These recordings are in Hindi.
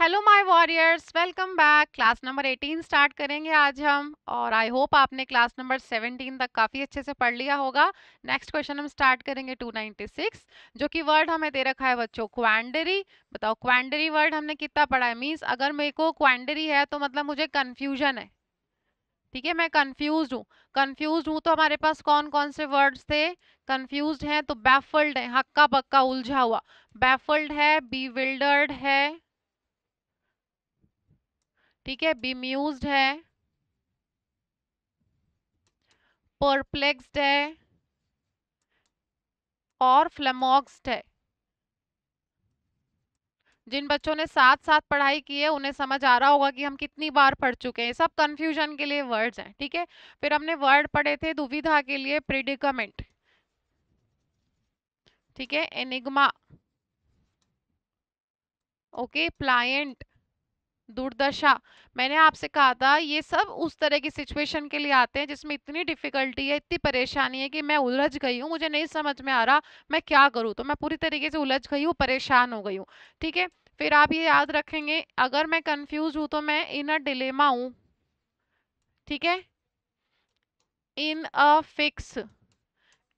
Hello my warriors welcome back class number 18 start करेंगे आज हम और आई होप आपने क्लास नंबर 17 तक काफ़ी अच्छे से पढ़ लिया होगा नेक्स्ट क्वेश्चन हम स्टार्ट करेंगे 296 जो कि वर्ड हमें दे रखा है बच्चों क्वांडरी बताओ क्वांडरी वर्ड हमने कितना पढ़ा है मीन्स अगर मेरे को क्वांडरी है तो मतलब मुझे कन्फ्यूजन है ठीक है मैं कन्फ्यूज हूँ कन्फ्यूज हूँ तो हमारे पास कौन कौन से वर्ड्स थे कन्फ्यूज हैं तो बैफल्ड है हक्का बक्का उलझा हुआ बैफल्ड है बीविल्डर्ड है ठीक है बीम्यूज है परप्लेक्सड है और फ्लेमोक्सड है जिन बच्चों ने साथ साथ पढ़ाई की है उन्हें समझ आ रहा होगा कि हम कितनी बार पढ़ चुके हैं सब कंफ्यूजन के लिए वर्ड्स हैं ठीक है फिर हमने वर्ड पढ़े थे दुविधा के लिए प्रिडिकमेंट ठीक है एनिग्मा ओके प्लायंट दुर्दशा मैंने आपसे कहा था ये सब उस तरह की सिचुएशन के लिए आते हैं जिसमें इतनी डिफिकल्टी है इतनी परेशानी है कि मैं उलझ गई हूँ मुझे नहीं समझ में आ रहा मैं क्या करूँ तो मैं पूरी तरीके से उलझ गई हूँ परेशान हो गई हूँ ठीक है फिर आप ये याद रखेंगे अगर मैं कंफ्यूज हूँ तो मैं इन अ डिलेमा हूँ ठीक है in a fix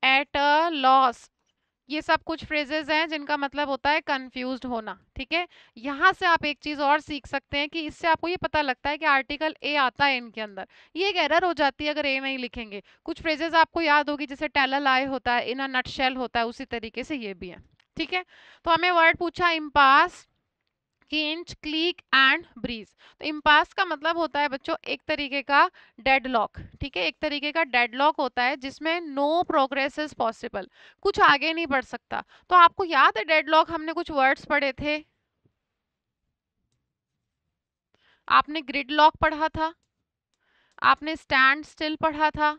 at a loss ये सब कुछ फ्रेजेज हैं जिनका मतलब होता है कंफ्यूज होना ठीक है यहाँ से आप एक चीज़ और सीख सकते हैं कि इससे आपको ये पता लगता है कि आर्टिकल ए आता है इनके अंदर ये एक एरर हो जाती है अगर ए नहीं लिखेंगे कुछ फ्रेजेज आपको याद होगी जैसे टेलल आए होता है इन अ नटशेल होता है उसी तरीके से ये भी है ठीक है तो हमें वर्ड पूछा इम्पास किंच क्लिक एंड ब्रीज तो इम्पास का मतलब होता है बच्चों एक तरीके का डेड लॉक ठीक है एक तरीके का डेड लॉक होता है जिसमें नो प्रोग्रेस इज पॉसिबल कुछ आगे नहीं बढ़ सकता तो आपको याद है डेड लॉक हमने कुछ वर्ड्स पढ़े थे आपने ग्रिड लॉक पढ़ा था आपने स्टैंड स्टिल पढ़ा था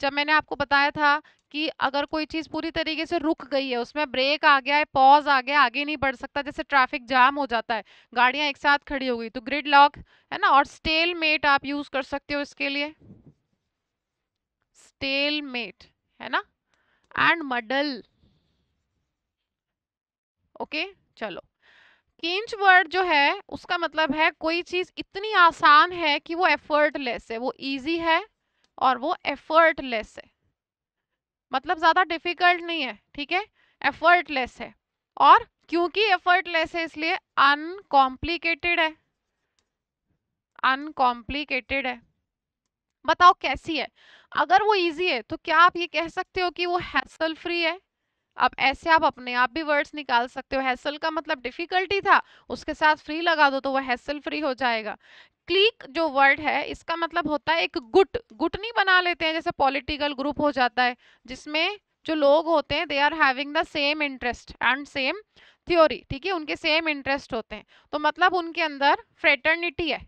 जब मैंने आपको बताया था कि अगर कोई चीज़ पूरी तरीके से रुक गई है उसमें ब्रेक आ गया है पॉज आ गया आगे नहीं बढ़ सकता जैसे ट्रैफिक जाम हो जाता है गाड़ियां एक साथ खड़ी हो गई तो ग्रिड लॉक है ना और स्टेल मेट आप यूज़ कर सकते हो इसके लिए स्टेल मेट है ना एंड मडल ओके चलो किंच वर्ड जो है उसका मतलब है कोई चीज़ इतनी आसान है कि वो एफर्टलेस है वो इजी है और वो एफर्टलेस है मतलब ज़्यादा डिफिकल्ट नहीं है ठीक है एफर्टलेस है और क्योंकि एफर्टलेस है इसलिए अनकॉम्प्लिकेटेड है अनकॉम्प्लिकेटेड है बताओ कैसी है अगर वो इजी है तो क्या आप ये कह सकते हो कि वो हैसल फ्री है अब ऐसे आप अपने आप भी वर्ड्स निकाल सकते हो हैसल का मतलब डिफिकल्टी था उसके साथ फ्री लगा दो तो वह हैसल फ्री हो जाएगा क्लिक जो वर्ड है इसका मतलब होता है एक गुट गुट नहीं बना लेते हैं जैसे पॉलिटिकल ग्रुप हो जाता है जिसमें जो लोग होते हैं they are having the same interest and same theory ठीक है उनके सेम इंटरेस्ट होते हैं तो मतलब उनके अंदर फ्रेटर्निटी है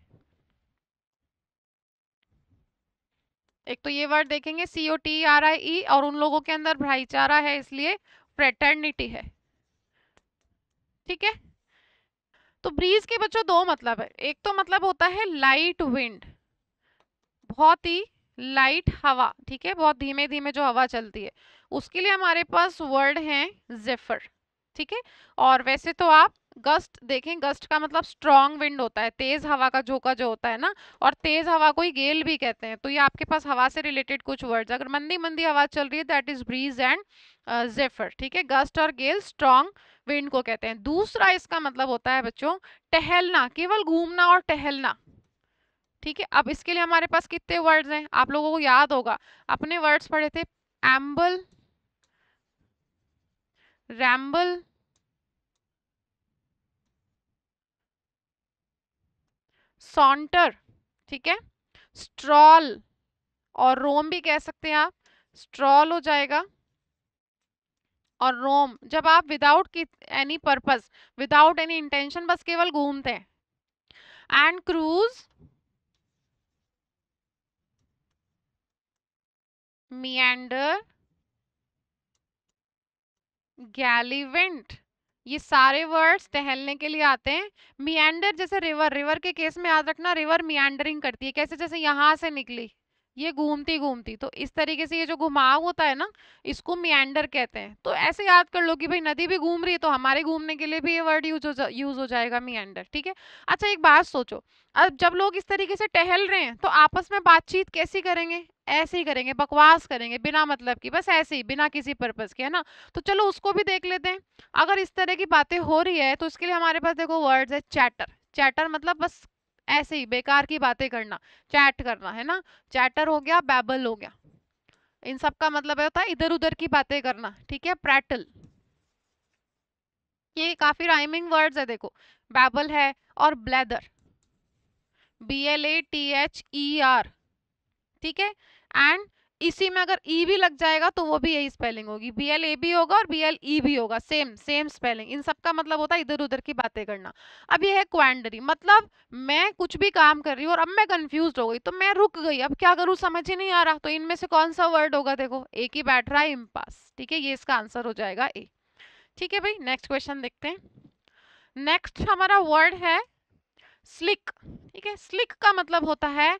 एक तो ये वर्ड देखेंगे सी ओ टी आर आई ई और उन लोगों के अंदर भाईचारा है इसलिए फ्रेटर्निटी है ठीक है तो ब्रीज के बच्चों दो मतलब है एक तो मतलब होता है लाइट विंड बहुत ही लाइट हवा ठीक है बहुत धीमे धीमे जो हवा चलती है उसके लिए हमारे पास वर्ड है जेफर ठीक है और वैसे तो आप गस्ट देखें गस्ट का मतलब स्ट्रॉन्ग विंड होता है तेज हवा का झोंका जो होता है ना और तेज हवा को ही गेल भी कहते हैं तो ये आपके पास हवा से रिलेटेड कुछ वर्ड्स अगर मंदी मंदी हवा चल रही है that is breeze and zephyr ठीक है गस्ट और गेल स्ट्रॉन्ग विंड को कहते हैं दूसरा इसका मतलब होता है बच्चों टहलना केवल घूमना और टहलना ठीक है अब इसके लिए हमारे पास कितने वर्ड्स हैं आप लोगों को याद होगा अपने वर्ड्स पढ़े थे एम्बल रैम्बल सॉन्टर ठीक है स्ट्रॉल और रोम भी कह सकते हैं आप स्ट्रॉल हो जाएगा और रोम जब आप without any purpose without any intention बस केवल घूमते हैं एंड क्रूज मियाडर गैलीवेंट ये सारे वर्ड्स टहलने के लिए आते हैं मियांडर जैसे रिवर रिवर के केस में याद रखना रिवर मियांडरिंग करती है कैसे जैसे यहाँ से निकली ये घूमती घूमती तो इस तरीके से ये जो घुमाव होता है ना इसको मियांडर कहते हैं तो ऐसे याद कर लो कि भाई नदी भी घूम रही है तो हमारे घूमने के लिए भी ये वर्ड यूज हो यूज हो जाएगा मियांडर ठीक है अच्छा एक बात सोचो अब जब लोग इस तरीके से टहल रहे हैं तो आपस में बातचीत कैसी करेंगे ऐसे ही करेंगे बकवास करेंगे बिना मतलब की बस ऐसे ही बिना किसी पर्पज के है ना तो चलो उसको भी देख लेते हैं अगर इस तरह की बातें हो रही है तो उसके लिए हमारे पास देखो वर्ड्स है चैटर चैटर मतलब बस ऐसे ही बेकार की बातें करना चैट करना है ना चैटर हो गया बैबल हो गया इन सब का मतलब है होता है इधर उधर की बातें करना ठीक है प्रैटल ये काफी राइमिंग वर्ड्स है देखो बैबल है और blather B L A T H E R ठीक है एंड इसी में अगर ई e भी लग जाएगा तो वो भी यही स्पेलिंग होगी बी एल ए भी होगा और बी एल ई भी होगा सेम सेम स्पेलिंग इन सब का मतलब होता है इधर उधर की बातें करना अब ये है क्वेंडरी मतलब मैं कुछ भी काम कर रही हूँ और अब मैं कंफ्यूज हो गई तो मैं रुक गई अब क्या करूँ समझ ही नहीं आ रहा तो इनमें से कौन सा वर्ड होगा देखो एक ही बैठ रहा है इम्पास ठीक है ये इसका आंसर हो जाएगा ए ठीक है भाई नेक्स्ट क्वेश्चन देखते हैं नेक्स्ट हमारा वर्ड है स्लिक ठीक है स्लिक का मतलब होता है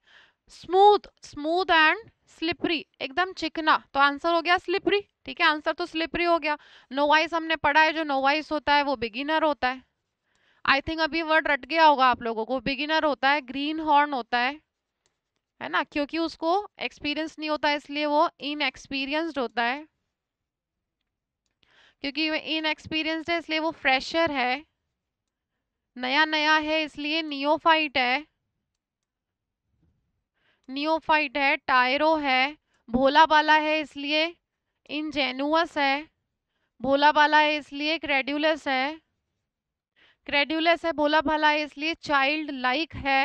स्मूथ स्मूथ एंड स्लिपरी एकदम चिकना तो आंसर हो गया स्लिपरी ठीक है आंसर तो स्लिपरी हो गया नोवाइस हमने पढ़ा है जो नोवाइस होता है वो बिगिनर होता है आई थिंक अभी वर्ड रट गया होगा आप लोगों को बिगिनर होता है ग्रीन हॉर्न होता है है ना क्योंकि उसको एक्सपीरियंस नहीं होता इसलिए वो इनएक्सपीरियंस्ड होता है क्योंकि वो इनएक्सपीरियंस्ड है इसलिए वो फ्रेशर है नया नया है इसलिए नियोफाइट है नियोफाइट है टायरो है भोला बाला है इसलिए इनजेनुअस है भोला बाला है इसलिए क्रेड्यूलस है क्रेड्यूलस है भोला भाला है इसलिए चाइल्ड लाइक है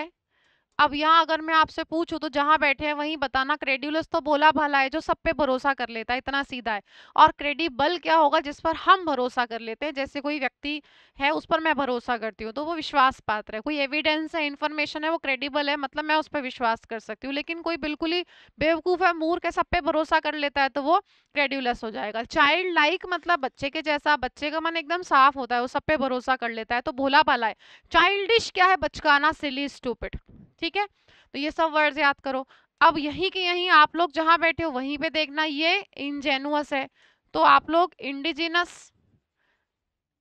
अब यहाँ अगर मैं आपसे पूछूँ तो जहाँ बैठे हैं वहीं बताना क्रेडिलस तो बोला भला है जो सब पे भरोसा कर लेता है इतना सीधा है और क्रेडिबल क्या होगा जिस पर हम भरोसा कर लेते हैं जैसे कोई व्यक्ति है उस पर मैं भरोसा करती हूँ तो वो विश्वास पात्र है कोई एविडेंस है इन्फॉर्मेशन है वो क्रेडिबल है मतलब मैं उस पर विश्वास कर सकती हूँ लेकिन कोई बिल्कुल ही बेवकूफ़ है मूर्ख है सब पे भरोसा कर लेता है तो वो क्रेडिलस हो जाएगा चाइल्ड लाइक मतलब बच्चे के जैसा बच्चे का मन एकदम साफ होता है वो सब पे भरोसा कर लेता है तो भोला भाला है चाइल्डिश क्या है बचकाना सिली स्टूपिड ठीक है तो ये सब वर्ड याद करो अब यहीं के यहीं आप लोग जहाँ बैठे हो वहीं पे देखना ये इंजेनुअस है तो आप लोग इंडिजिनस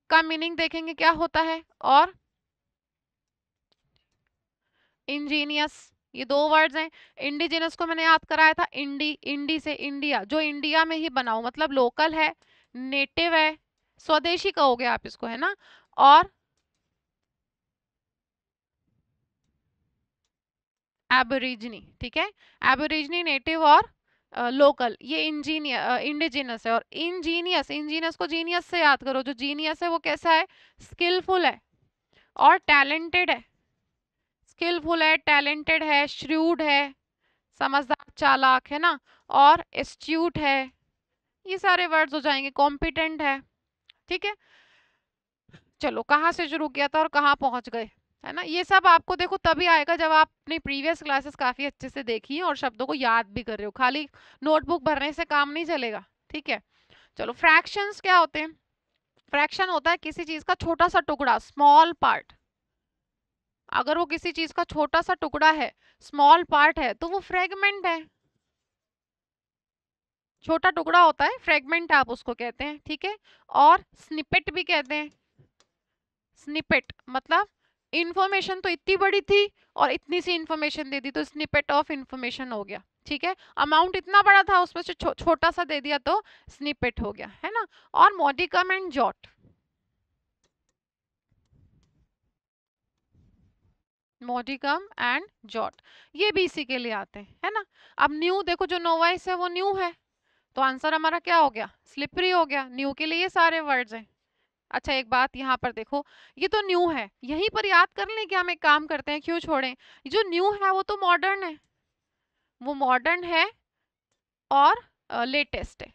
का मीनिंग देखेंगे क्या होता है और इंजीनियस ये दो वर्ड्स हैं इंडिजिनस को मैंने याद कराया था इंडी इंडी से इंडिया जो इंडिया में ही बनाओ मतलब लोकल है नेटिव है स्वदेशी कहोगे आप इसको है ना और एबोरिजनी ठीक है एबोरिजनी नेटिव और लोकल ये इंजीनियर इंडिजिनस है और इंजीनियस इंजीनियस को जीनियस से याद करो जो जीनियस है वो कैसा है स्किलफुल है और टैलेंटेड है स्किलफुल है टैलेंटेड है श्रूड है समझदार चालाक है ना और एस्ट्यूट है ये सारे वर्ड्स हो जाएंगे कॉम्पिटेंट है ठीक है चलो कहाँ से शुरू किया था और कहाँ पहुँच गए है ना ये सब आपको देखो तभी आएगा जब आप अपनी प्रीवियस क्लासेस काफ़ी अच्छे से देखी हैं और शब्दों को याद भी कर रहे हो खाली नोटबुक भरने से काम नहीं चलेगा ठीक है चलो फ्रैक्शंस क्या होते हैं फ्रैक्शन होता है किसी चीज़ का छोटा सा टुकड़ा स्मॉल पार्ट अगर वो किसी चीज़ का छोटा सा टुकड़ा है स्मॉल पार्ट है तो वो फ्रेगमेंट है छोटा टुकड़ा होता है फ्रेगमेंट आप उसको कहते हैं ठीक है और स्निपेट भी कहते हैं स्निपेट मतलब इन्फॉर्मेशन तो इतनी बड़ी थी और इतनी सी इन्फॉर्मेशन दे दी तो स्निपेट ऑफ इन्फॉर्मेशन हो गया ठीक है अमाउंट इतना बड़ा था उसमें से छो, छोटा सा दे दिया तो स्निपेट हो गया है ना और modicum and jot modicum and jot ये भी इसी के लिए आते हैं है ना अब न्यू देखो जो नोवाइस है वो न्यू है तो आंसर हमारा क्या हो गया स्लिपरी हो गया न्यू के लिए ये सारे वर्ड्स हैं अच्छा एक बात यहाँ पर देखो ये तो न्यू है यहीं पर याद कर लें कि हम एक काम करते हैं क्यों छोड़ें जो न्यू है वो तो मॉडर्न है वो मॉडर्न है और लेटेस्ट है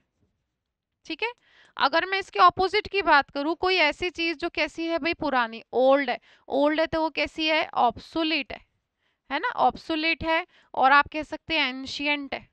ठीक है अगर मैं इसके ऑपोजिट की बात करूँ कोई ऐसी चीज़ जो कैसी है भाई पुरानी ओल्ड है ओल्ड है तो वो कैसी है ऑप्सुलेट है है ना ऑप्सुलेट है और आप कह सकते हैं एंशियंट है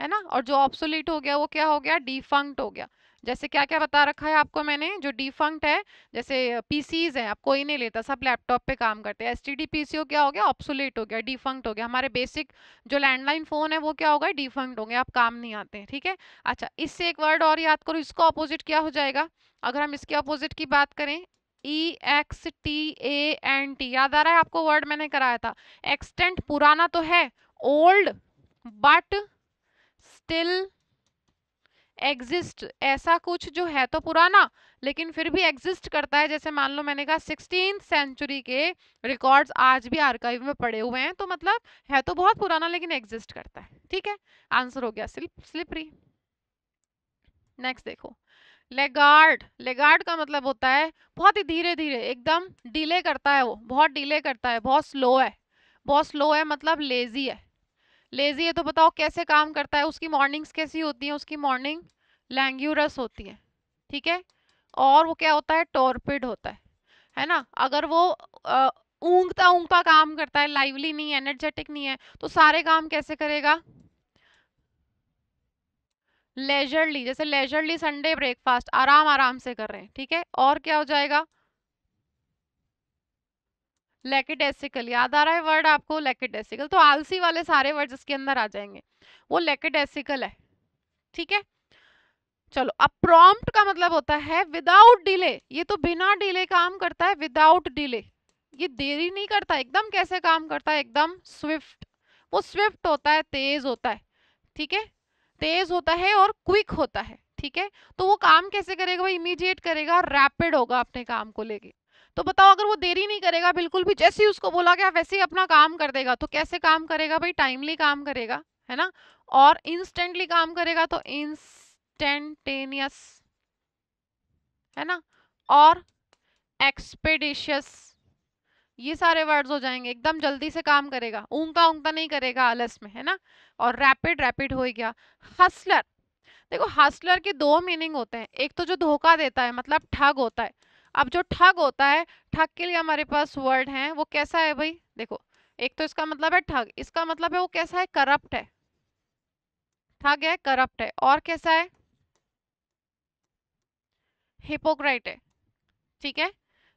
है ना और जो ऑप्सुलेट हो गया वो क्या हो गया डिफंक्ट हो गया जैसे क्या क्या बता रखा है आपको मैंने जो डिफंक्ट है जैसे पीसीज हैं आप कोई नहीं लेता सब लैपटॉप पे काम करते हैं एस टी क्या हो गया ऑप्सोलेट हो गया डिफंक्ट हो गया हमारे बेसिक जो लैंडलाइन फ़ोन है वो क्या होगा डिफंक्ट हो गया आप काम नहीं आते ठीक है अच्छा इससे एक वर्ड और याद करो इसका अपोजिट क्या हो जाएगा अगर हम इसके अपोजिट की बात करें E X T A N T याद आ रहा है आपको वर्ड मैंने कराया था एक्सटेंट पुराना तो है ओल्ड बट स्टिल एग्जिस्ट ऐसा कुछ जो है तो पुराना लेकिन फिर भी एग्जिस्ट करता है जैसे मान लो मैंने कहा सिक्सटीन सेंचुरी के रिकॉर्ड्स आज भी आर्काइव में पड़े हुए हैं तो मतलब है तो बहुत पुराना लेकिन एग्जिस्ट करता है ठीक है आंसर हो गया स्लिप स्लिपरी नेक्स्ट देखो लेगार्ड लेगार्ड का मतलब होता है बहुत ही धीरे धीरे एकदम डिले करता है वो बहुत डिले करता है बहुत स्लो है बहुत स्लो है मतलब लेजी है लेजी है तो बताओ कैसे काम करता है उसकी मॉर्निंग्स कैसी होती हैं उसकी मॉर्निंग लैंग्यूरस होती है ठीक है और वो क्या होता है टॉर्पिड होता है है ना अगर वो ऊँगता ऊँगता काम करता है लाइवली नहीं है एनर्जेटिक नहीं है तो सारे काम कैसे करेगा लेजरली जैसे लेजरली संडे ब्रेकफास्ट आराम आराम से कर रहे हैं ठीक है और क्या हो जाएगा लेकेडेसिकल याद आ रहा है वर्ड आपको लेकेडेसिकल तो आलसी वाले सारे वर्ड इसके अंदर आ जाएंगे वो लेकेडेसिकल है ठीक है चलो अब प्रॉम्प्ट का मतलब होता है विदाउट डिले ये तो बिना डिले काम करता है विदाउट डिले ये देरी नहीं करता एकदम कैसे काम करता है एकदम स्विफ्ट वो स्विफ्ट होता है तेज होता है ठीक है तेज होता है और क्विक होता है ठीक है तो वो काम कैसे करेगा वो इमीडिएट करेगा रैपिड होगा अपने काम को लेके तो बताओ अगर वो देरी नहीं करेगा बिल्कुल भी जैसे ही उसको बोला गया वैसे ही अपना काम कर देगा तो कैसे काम करेगा भाई टाइमली काम करेगा है ना और इंस्टेंटली काम करेगा तो इंस्टेंटेनियस है ना और एक्सपेडिशियस ये सारे वर्ड्स हो जाएंगे एकदम जल्दी से काम करेगा ऊंगता ऊंगता नहीं करेगा आलस में है ना और रैपिड रैपिड हो गया हसलर देखो हसलर के दो मीनिंग होते हैं एक तो जो धोखा देता है मतलब ठग होता है अब जो ठग होता है ठग के लिए हमारे पास वर्ड है वो कैसा है भाई देखो एक तो इसका मतलब है ठग इसका मतलब है वो कैसा है करप्ट है ठग है करप्ट है और कैसा है हिपोक्राइट है ठीक है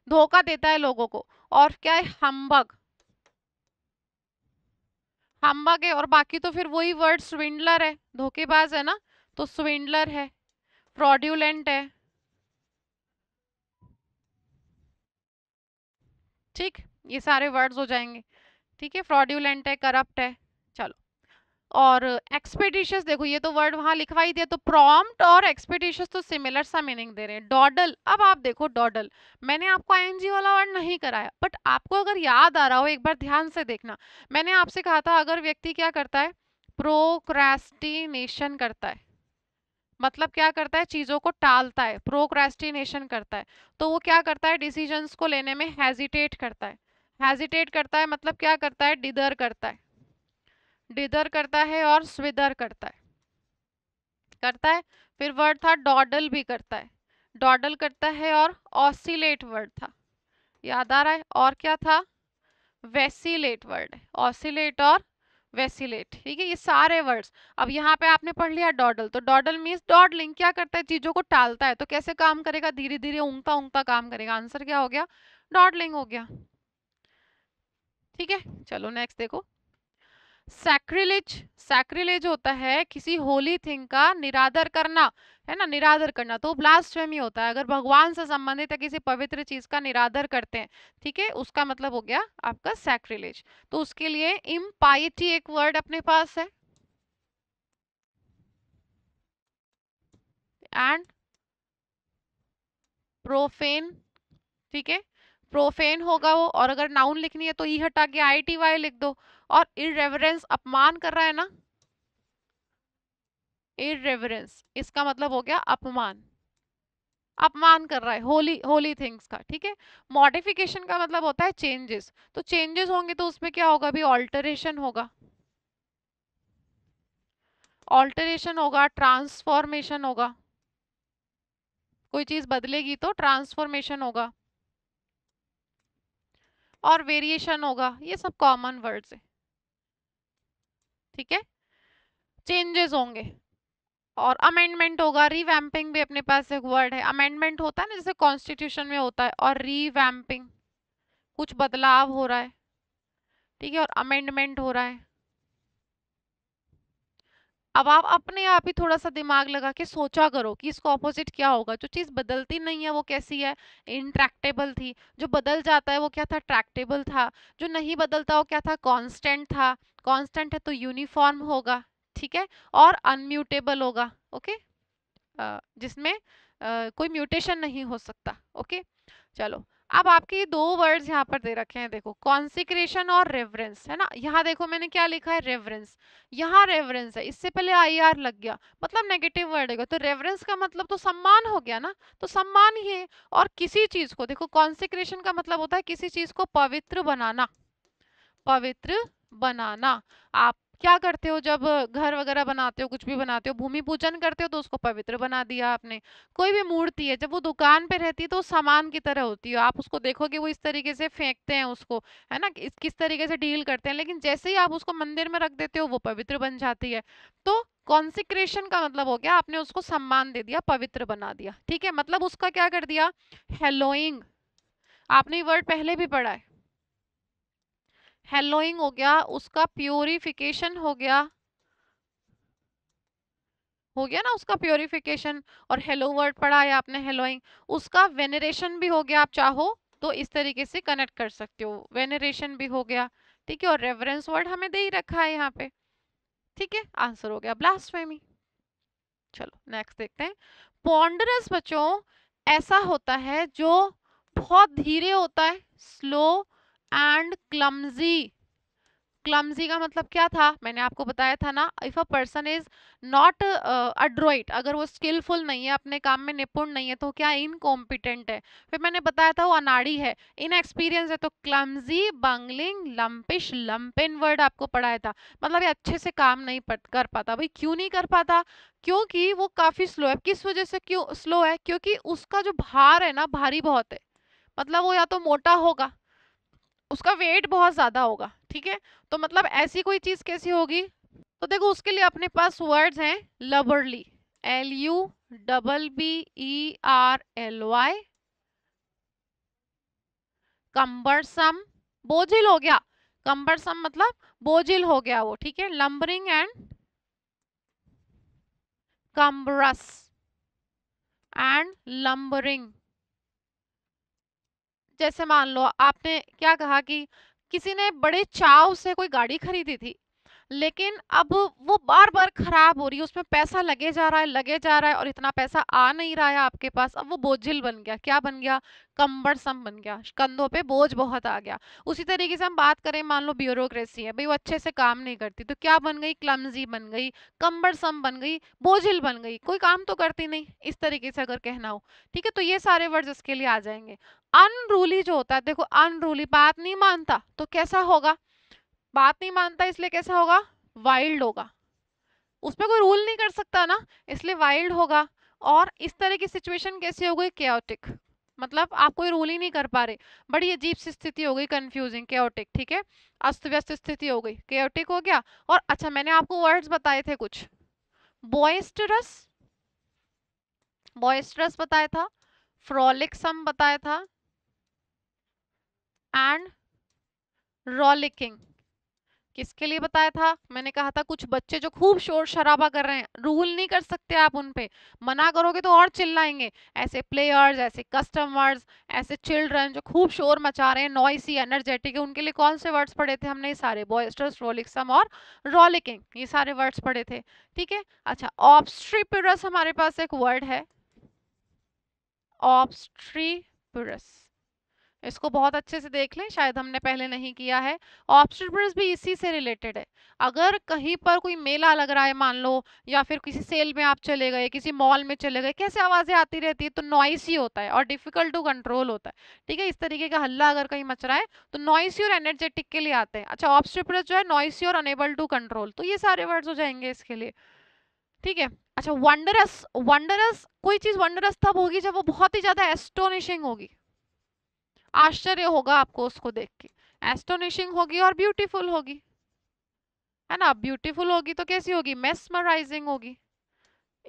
धोखा देता है लोगों को और क्या है हम्बग हम्बग है और बाकी तो फिर वही वर्ड स्विंडलर है धोखेबाज है ना तो स्विंडलर है फ्रॉड्यूलेंट है ठीक ये सारे वर्ड्स हो जाएंगे ठीक है फ्रॉड्यूलेंट है करप्ट है चलो और एक्सपेडिशियस देखो ये तो वर्ड वहां लिखवाई दिया तो प्रॉम्प्ट और एक्सपेडिशियस तो सिमिलर सा मीनिंग दे रहे हैं डॉडल अब आप देखो डॉडल मैंने आपको आईएनजी वाला वर्ड नहीं कराया बट आपको अगर याद आ रहा हो एक बार ध्यान से देखना मैंने आपसे कहा था अगर व्यक्ति क्या करता है प्रोक्रेस्टिनेशन करता है मतलब क्या करता है चीज़ों को टालता है प्रोक्रेस्टिनेशन करता है तो वो क्या करता है डिसीजंस को लेने में हेजिटेट करता है हेजिटेट करता है मतलब क्या करता है डिदर करता है डिदर करता है और स्विदर करता है करता है फिर वर्ड था डॉडल भी करता है डॉडल करता है और ऑसिलेट वर्ड था याद आ रहा है और क्या था वेसिलेट वर्ड ऑसिलेट और वेसिलेट ठीक है ये सारे वर्ड्स अब यहाँ पे आपने पढ़ लिया डॉडल तो डॉडल मीन्स डॉडलिंग क्या करता है चीजों को टालता है तो कैसे काम करेगा धीरे धीरे ऊंगता ऊंगता काम करेगा आंसर क्या हो गया डॉडलिंग हो गया ठीक है चलो नेक्स्ट देखो सैक्रिलेज सैक्रिलेज होता है किसी होली थिंग का निरादर करना है ना निरादर करना तो ब्लास्ट स्वयं होता है अगर भगवान से संबंधित है किसी पवित्र चीज का निरादर करते हैं ठीक है उसका मतलब हो गया आपका सैक्रिलेज तो उसके लिए इम्पाइटी एक वर्ड अपने पास है एंड प्रोफेन ठीक है प्रोफेन होगा वो और अगर नाउन लिखनी है तो ई हटा के आई टी वाई लिख दो और इरेवरेंस अपमान कर रहा है ना इरेवरेंस इसका मतलब हो गया अपमान अपमान कर रहा है होली होली थिंग्स का ठीक है मॉडिफिकेशन का मतलब होता है चेंजेस तो चेंजेस होंगे तो उसमें क्या होगा भी ऑल्टरेशन होगा ऑल्टरेशन होगा ट्रांसफॉर्मेशन होगा कोई चीज बदलेगी तो ट्रांसफॉर्मेशन होगा और वेरिएशन होगा ये सब कॉमन वर्ड्स है ठीक है चेंजेस होंगे और अमेंडमेंट होगा रिवैम्पिंग भी अपने पास एक वर्ड है अमेंडमेंट होता है ना जैसे कॉन्स्टिट्यूशन में होता है और रिवैम्पिंग कुछ बदलाव हो रहा है ठीक है और अमेंडमेंट हो रहा है अब आप अपने आप ही थोड़ा सा दिमाग लगा के सोचा करो कि इसको ऑपोजिट क्या होगा जो चीज़ बदलती नहीं है वो कैसी है इंट्रैक्टेबल थी जो बदल जाता है वो क्या था ट्रैक्टेबल था जो नहीं बदलता वो क्या था कॉन्स्टेंट था कॉन्स्टेंट है तो यूनिफॉर्म होगा ठीक है और अनम्यूटेबल होगा ओके जिसमें कोई म्यूटेशन नहीं हो सकता ओके चलो अब आपके ये दो वर्ड्स यहाँ पर दे रखे हैं देखो कॉन्सिक्रेशन और रेवरेंस है ना यहाँ देखो मैंने क्या लिखा है रेवरेंस यहाँ रेवरेंस है इससे पहले आई आर लग गया मतलब नेगेटिव वर्ड है तो रेवरेंस का मतलब तो सम्मान हो गया ना तो सम्मान ही है और किसी चीज को देखो कॉन्सिक्रेशन का मतलब होता है किसी चीज को पवित्र बनाना पवित्र बनाना आप क्या करते हो जब घर वगैरह बनाते हो कुछ भी बनाते हो भूमि पूजन करते हो तो उसको पवित्र बना दिया आपने कोई भी मूर्ति है जब वो दुकान पे रहती है तो सामान की तरह होती है आप उसको देखोगे वो इस तरीके से फेंकते हैं उसको है ना किस किस तरीके से डील करते हैं लेकिन जैसे ही आप उसको मंदिर में रख देते हो वो पवित्र बन जाती है तो कॉन्सिक्रेशन का मतलब हो गया आपने उसको सम्मान दे दिया पवित्र बना दिया ठीक है मतलब उसका क्या कर दिया हेलोइंग आपने वर्ड पहले भी पढ़ा है हेलोइंग हो गया उसका प्योरिफिकेशन हो गया हो गया ना उसका प्योरिफिकेशन और हेलो वर्ड पढ़ा है आपने हेलोइंग उसका वेनरेशन भी हो गया आप चाहो तो इस तरीके से कनेक्ट कर सकते हो वेनरेशन भी हो गया ठीक है और रेफरेंस वर्ड हमें दे ही रखा है यहाँ पे ठीक है आंसर हो गया ब्लास्फेमी चलो नेक्स्ट देखते हैं पॉन्डरस बच्चों ऐसा होता है जो बहुत धीरे होता है स्लो एंड क्लमजी क्लमजी का मतलब क्या था मैंने आपको बताया था ना if a person is not adroit अगर वो स्किलफुल नहीं है अपने काम में निपुण नहीं है तो क्या इनकॉम्पिटेंट है फिर मैंने बताया था वो अनाड़ी है इनएक्सपीरियंस है तो clumsy bungling lumpish lumpen word आपको पढ़ाया था मतलब ये अच्छे से काम नहीं कर पाता भाई क्यों नहीं कर पाता क्योंकि वो काफ़ी स्लो है किस वजह से क्यों स्लो है क्योंकि उसका जो भार है ना भारी बहुत है मतलब वो या तो मोटा होगा उसका वेट बहुत ज़्यादा होगा ठीक है तो मतलब ऐसी कोई चीज़ कैसी होगी तो देखो उसके लिए अपने पास वर्ड्स हैं lubberly L U double B E R L Y cumbersome बोझिल हो गया कम्बरसम मतलब बोझिल हो गया वो ठीक है lumbering and cumbersome and lumbering जैसे मान लो आपने क्या कहा कि किसी ने बड़े चाव से कोई गाड़ी खरीदी थी लेकिन अब वो बार बार खराब हो रही है उसमें पैसा लगे जा रहा है लगे जा रहा है और इतना पैसा आ नहीं रहा है आपके पास अब वो बोझिल बन गया क्या बन गया कम्बरसम बन गया कंधों पे बोझ बहुत आ गया उसी तरीके से हम बात करें मान लो ब्यूरोक्रेसी है भाई वो अच्छे से काम नहीं करती तो क्या बन गई क्लमजी बन गई कम्बड़सम बन गई बोझिल बन गई कोई काम तो करती नहीं इस तरीके से अगर कहना हो ठीक है तो ये सारे वर्ड्स इसके लिए आ जाएंगे अनरूली जो होता है देखो अनरूली बात नहीं मानता तो कैसा होगा बात नहीं मानता इसलिए कैसा होगा वाइल्ड होगा उसमें कोई रूल नहीं कर सकता ना इसलिए वाइल्ड होगा और इस तरह की सिचुएशन कैसी हो गई क्योटिक मतलब आप कोई रूल ही नहीं कर पा रहे बड़ी अजीब सी स्थिति हो गई कंफ्यूजिंग केओटिक ठीक है अस्त व्यस्त स्थिति हो गई केओटिक हो गया और अच्छा मैंने आपको वर्ड्स बताए थे कुछ बॉयस्टरस बॉयस्टरस बताया था फ्रॉलिक सम बताया था एंड रॉलिकिंग किसके लिए बताया था मैंने कहा था कुछ बच्चे जो खूब शोर शराबा कर रहे हैं रूल नहीं कर सकते आप उन पे मना करोगे तो और चिल्लाएंगे ऐसे प्लेयर्स ऐसे कस्टमर्स ऐसे चिल्ड्रन जो खूब शोर मचा रहे हैं नॉइसी एनर्जेटिक है उनके लिए कौन से वर्ड्स पढ़े थे हमने ये सारे बॉयस्टर्स रोलिक्सम और रोलिकिंग ये सारे वर्ड्स पढ़े थे ठीक है अच्छा ऑब्स्ट्रीपुरस हमारे पास एक वर्ड है ऑब्स्ट्रीपुरस इसको बहुत अच्छे से देख लें शायद हमने पहले नहीं किया है ऑब्स्ट्रिब्स भी इसी से रिलेटेड है अगर कहीं पर कोई मेला लग रहा है मान लो या फिर किसी सेल में आप चले गए किसी मॉल में चले गए कैसे आवाज़ें आती रहती है तो नॉइस ही होता है और डिफिकल्ट टू कंट्रोल होता है ठीक है इस तरीके का हल्ला अगर कहीं मच रहा है तो नॉइसी और एनर्जेटिक के लिए आते हैं अच्छा ऑब्स्ट्रिब्स जो है नॉइसी और अनेबल टू कंट्रोल तो ये सारे वर्ड्स हो जाएंगे इसके लिए ठीक है अच्छा वंडरस वंडरस कोई चीज़ वंडरस तब होगी जब वो बहुत ही ज़्यादा एस्टोनिशिंग होगी आश्चर्य होगा आपको उसको देख के एस्टोनिशिंग होगी और ब्यूटीफुल होगी है ना ब्यूटीफुल होगी तो कैसी होगी मेस्मराइजिंग होगी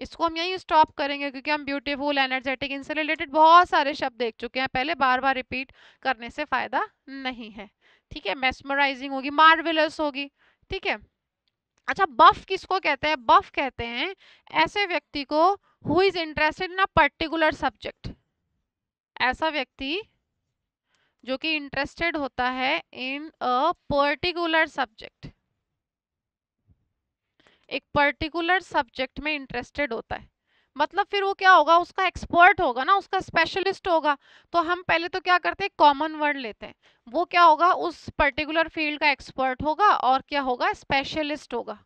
इसको हम यहीं स्टॉप करेंगे क्योंकि हम ब्यूटीफुल एनर्जेटिक इनसे रिलेटेड बहुत सारे शब्द देख चुके हैं पहले बार बार रिपीट करने से फ़ायदा नहीं है ठीक है मेस्मराइजिंग होगी मार्वेलस होगी ठीक है अच्छा बफ किसको कहते हैं बफ कहते हैं ऐसे व्यक्ति को who is interested in a particular subject ऐसा व्यक्ति जो कि इंटरेस्टेड होता है इन अ पर्टिकुलर सब्जेक्ट एक पर्टिकुलर सब्जेक्ट में इंटरेस्टेड होता है मतलब फिर वो क्या होगा उसका एक्सपर्ट होगा ना उसका स्पेशलिस्ट होगा तो हम पहले तो क्या करते हैं कॉमन वर्ड लेते हैं वो क्या होगा उस पर्टिकुलर फील्ड का एक्सपर्ट होगा और क्या होगा स्पेशलिस्ट होगा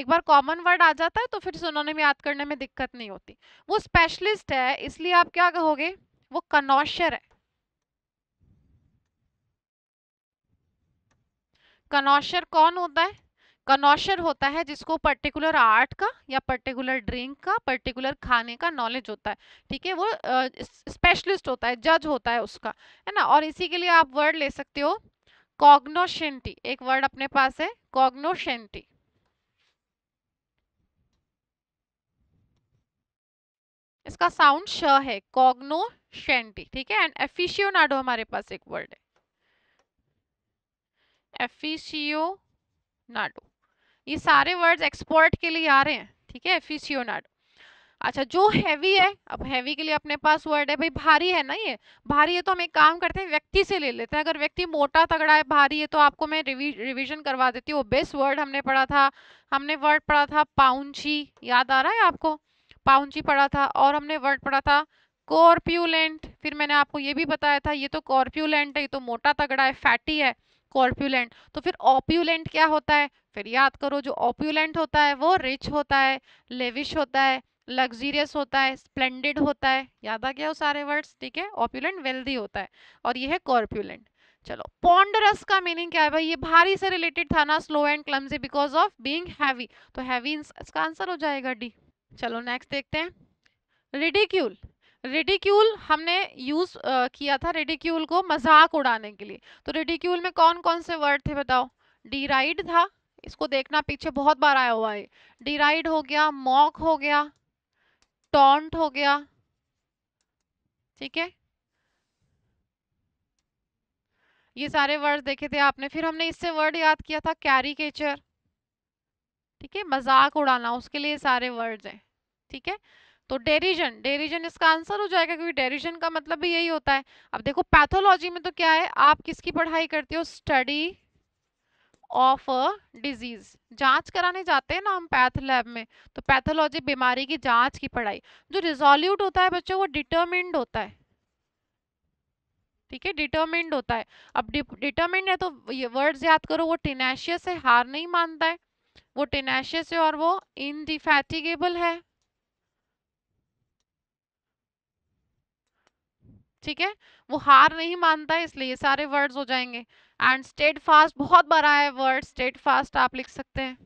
एक बार कॉमन वर्ड आ जाता है तो फिर उन्होंने में याद करने में दिक्कत नहीं होती वो स्पेशलिस्ट है इसलिए आप क्या कहोगे वो कनौशर है कनौशर कौन होता है कनौशर होता है जिसको पर्टिकुलर आर्ट का या पर्टिकुलर ड्रिंक का पर्टिकुलर खाने का नॉलेज होता है ठीक है वो स्पेशलिस्ट होता है जज होता है उसका है ना और इसी के लिए आप वर्ड ले सकते हो कॉग्नोशेंटी एक वर्ड अपने पास है कॉग्नोशेंटी इसका साउंड श है कॉग्नोशेंटी ठीक है एंड एफिशियोनाडो हमारे पास एक वर्ड है एफिशियोनाडो e ये सारे वर्ड्स एक्सपोर्ट के लिए आ रहे हैं ठीक है एफिशियोनाडो e अच्छा जो हैवी है अब हैवी के लिए अपने पास वर्ड है भाई भारी है ना ये भारी है तो हम एक काम करते हैं व्यक्ति से ले लेते हैं अगर व्यक्ति मोटा तगड़ा है भारी है तो आपको मैं रिविजन करवा देती हूँ बेस्ट वर्ड हमने पढ़ा था हमने वर्ड पढ़ा था पाउंची याद आ रहा है आपको पाउंची पढ़ा था और हमने वर्ड पढ़ा था कॉर्प्यूलेंट फिर मैंने आपको ये भी बताया था ये तो कॉर्प्यूलेंट है ये तो मोटा तगड़ा है फैटी है कॉर्प्यूलेंट तो फिर ऑप्यूलेंट क्या होता है फिर याद करो जो ऑप्यूलेंट होता है वो रिच होता है लेविश होता है लग्जीरियस होता है स्प्लेंडेड होता है याद आ गया वो सारे वर्ड्स ठीक है ऑप्यूलेंट वेल्दी होता है और ये है कॉर्प्यूलेंट चलो पॉन्डरस का मीनिंग क्या है भाई ये भारी से रिलेटेड था ना slow and clumsy because of being heavy तो हैवी इसका आंसर हो जाएगा डी चलो नेक्स्ट देखते हैं रिडिक्यूल रेडिक्यूल हमने यूज किया था रेडिक्यूल को मजाक उड़ाने के लिए तो रेडिक्यूल में कौन कौन से वर्ड थे बताओ डीराइड था इसको देखना पीछे बहुत बार आया हुआ है डीराइड हो गया मॉक हो गया टॉन्ट हो गया ठीक है ये सारे वर्ड देखे थे आपने फिर हमने इससे वर्ड याद किया था केचर ठीक है मजाक उड़ाना उसके लिए सारे वर्ड्स हैं ठीक है तो डेरिजन डेरिजन इसका आंसर हो जाएगा क्योंकि डेरिजन का मतलब भी यही होता है अब देखो पैथोलॉजी में तो क्या है आप किसकी पढ़ाई करते हो स्टडी ऑफ अ डिजीज जांच कराने जाते हैं ना हम पैथ लैब में तो पैथोलॉजी बीमारी की जांच की पढ़ाई जो रिजोल्यूट होता है बच्चों वो डिटर्मिंड होता है ठीक है डिटर्मिंड होता है अब डिटर्मिंड है तो ये वर्ड्स याद करो वो टिनेशियस है हार नहीं मानता है वो टिनेशियस है और वो इनडिफेटिगेबल है ठीक है वो हार नहीं मानता इसलिए सारे वर्ड्स हो जाएंगे एंड स्टेट फास्ट बहुत बड़ा है वर्ड स्टेट फास्ट आप लिख सकते हैं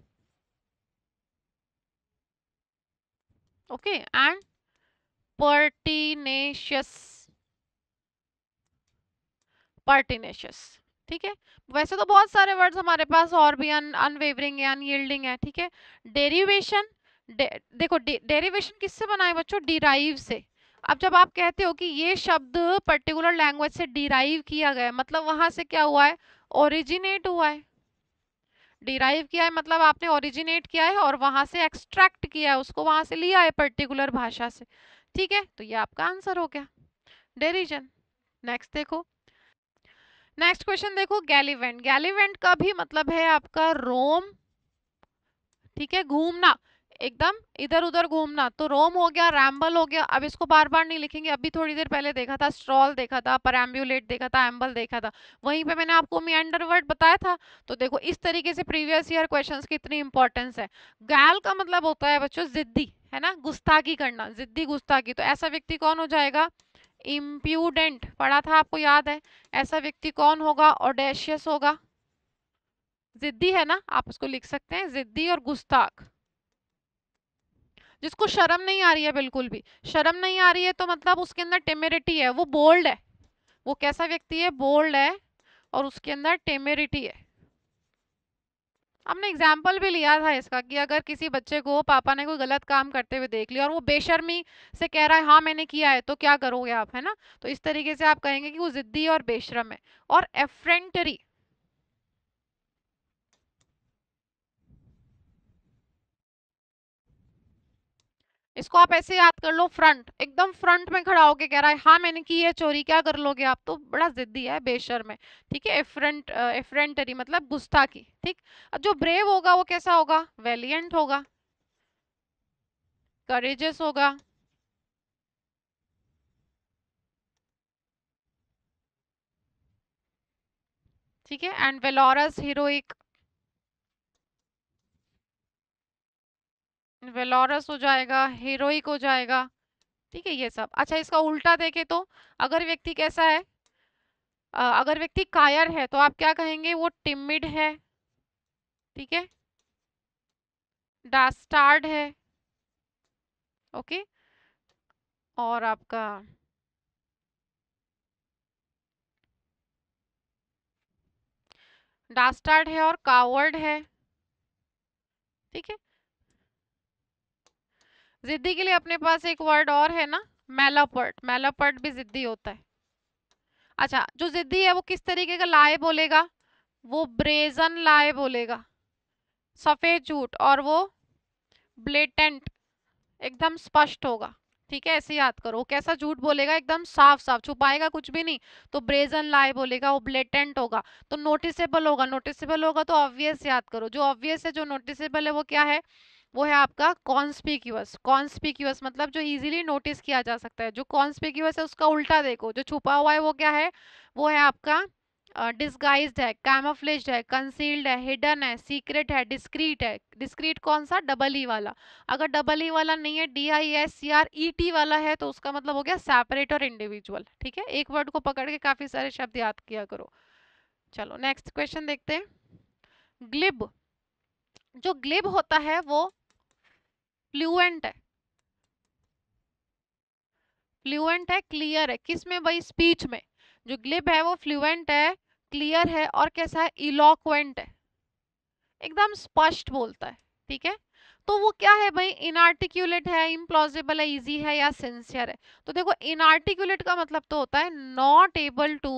ओके एंड पर्टिनेशियस पर्टिनेशियस ठीक है वैसे तो बहुत सारे वर्ड्स हमारे पास और भी अन अनवेवरिंग है अनयील्डिंग है ठीक है डेरिवेशन दे, देखो डेरिवेशन किससे बनाए बच्चों डिराइव से अब जब आप कहते हो कि ये शब्द पर्टिकुलर लैंग्वेज से डिराइव किया गया है मतलब वहां से क्या हुआ है ओरिजिनेट हुआ है डिराइव किया है मतलब आपने ओरिजिनेट किया है और वहां से एक्सट्रैक्ट किया है उसको वहां से लिया है पर्टिकुलर भाषा से ठीक है तो ये आपका आंसर हो गया डेरिजन नेक्स्ट देखो नेक्स्ट क्वेश्चन देखो गैलीवेंट गैलीवेंट का भी मतलब है आपका रोम ठीक है घूमना एकदम इधर उधर घूमना तो रोम हो गया रैम्बल हो गया अब इसको बार बार नहीं लिखेंगे अभी थोड़ी देर पहले देखा था स्ट्रॉल देखा था परम्बुलेट देखा था एम्बल देखा था वहीं पे मैंने आपको अंडर वर्ड बताया था तो देखो इस तरीके से प्रीवियस ईयर क्वेश्चन की इतनी इंपॉर्टेंस है गैल का मतलब होता है बच्चों जिद्दी है ना गुस्ताखी करना जिद्दी गुस्ताखी तो ऐसा व्यक्ति कौन हो जाएगा इम्प्यूडेंट पढ़ा था आपको याद है ऐसा व्यक्ति कौन होगा ऑडेशियस होगा जिद्दी है ना आप उसको लिख सकते हैं जिद्दी और गुस्ताख जिसको शर्म नहीं आ रही है बिल्कुल भी शर्म नहीं आ रही है तो मतलब उसके अंदर टेमेरिटी है वो बोल्ड है वो कैसा व्यक्ति है बोल्ड है और उसके अंदर टेमेरिटी है हमने एग्जाम्पल भी लिया था इसका कि अगर किसी बच्चे को पापा ने कोई गलत काम करते हुए देख लिया और वो बेशर्मी से कह रहा है हाँ मैंने किया है तो क्या करोगे आप है ना तो इस तरीके से आप कहेंगे कि वो ज़िद्दी और बेशरम है और एफ्रेंटरी इसको आप ऐसे याद कर लो फ्रंट एकदम फ्रंट में खड़ा होके कह रहा है हाँ मैंने की है चोरी क्या कर लोगे आप तो बड़ा जिद्दी है बेशर में ठीक है एफरेंट एफरेंटरी मतलब गुस्ता की ठीक अब जो ब्रेव होगा वो कैसा होगा वेलियंट होगा करेजस होगा ठीक है एंड वेलोरस हीरोइक वेलोरस हो जाएगा हीरोइक हो जाएगा ठीक है ये सब अच्छा इसका उल्टा देखें तो अगर व्यक्ति कैसा है अगर व्यक्ति कायर है तो आप क्या कहेंगे वो टिमिड है ठीक है डास्टार्ड है ओके और आपका डास्टार्ड है और कावर्ड है जिद्दी के लिए अपने पास एक वर्ड और है ना मेलापर्ट मेलापर्ट भी जिद्दी होता है अच्छा जो जिद्दी है वो किस तरीके का लाए बोलेगा वो ब्रेजन लाए बोलेगा सफ़ेद झूठ और वो ब्लेटेंट एकदम स्पष्ट होगा ठीक है ऐसे याद करो कैसा झूठ बोलेगा एकदम साफ साफ छुपाएगा कुछ भी नहीं तो ब्रेजन लाए बोलेगा वो ब्लेटेंट होगा तो नोटिसेबल होगा नोटिसेबल होगा तो ऑब्वियस याद करो जो ऑब्वियस है जो नोटिसेबल है वो क्या है वो है आपका कॉन्स्पिक्यूअस कॉन्स्पिक्यूअस मतलब जो इजीली नोटिस किया जा सकता है जो कॉन्स्पिक्यूअस है उसका उल्टा देखो जो छुपा हुआ है वो क्या है वो है आपका डिस्गाइज uh, है कैमोफ्लेज है कंसील्ड है हिडन है सीक्रेट है डिस्क्रीट है डिस्क्रीट कौन सा डबल ई e वाला अगर डबल ई e वाला नहीं है D I S C R E T वाला है तो उसका मतलब हो गया सेपरेट और इंडिविजुअल ठीक है एक वर्ड को पकड़ के काफ़ी सारे शब्द याद किया करो चलो नेक्स्ट क्वेश्चन देखते हैं ग्लिब जो ग्लिब होता है वो फ्लुएंट है फ्लुएंट है क्लियर है किस में भाई स्पीच में जो ग्लिब है वो फ्लुएंट है क्लियर है और कैसा है इलोक्वेंट है एकदम स्पष्ट बोलता है ठीक है तो वो क्या है भाई इनआर्टिक्यूलेट है इम्प्लॉजिबल है इजी है या सिंसियर है तो देखो इनआर्टिक्यूलेट का मतलब तो होता है not able to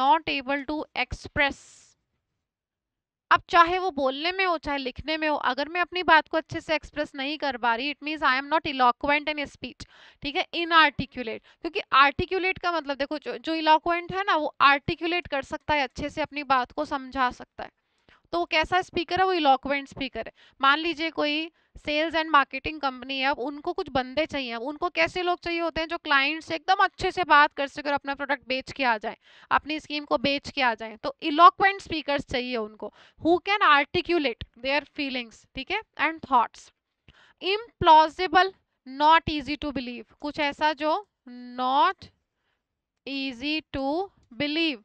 not able to express अब चाहे वो बोलने में हो चाहे लिखने में हो अगर मैं अपनी बात को अच्छे से एक्सप्रेस नहीं कर पा रही it means I am not eloquent in speech ठीक है इन आर्टिक्यूलेट क्योंकि आर्टिक्यूलेट का मतलब देखो जो जो इलाक्वेंट है ना वो आर्टिक्यूलेट कर सकता है अच्छे से अपनी बात को समझा सकता है तो वो कैसा स्पीकर है वो इलाक्वेंट स्पीकर है मान लीजिए कोई सेल्स एंड मार्केटिंग कंपनी है अब उनको कुछ बंदे चाहिए अब उनको कैसे लोग चाहिए होते हैं जो क्लाइंट से एकदम अच्छे से बात कर सके और अपना प्रोडक्ट बेच के आ जाए अपनी स्कीम को बेच के आ जाए तो इलोक्वेंट स्पीकर चाहिए उनको who can articulate their feelings ठीक है and thoughts implausible not easy to believe कुछ ऐसा जो नॉट ईजी टू बिलीव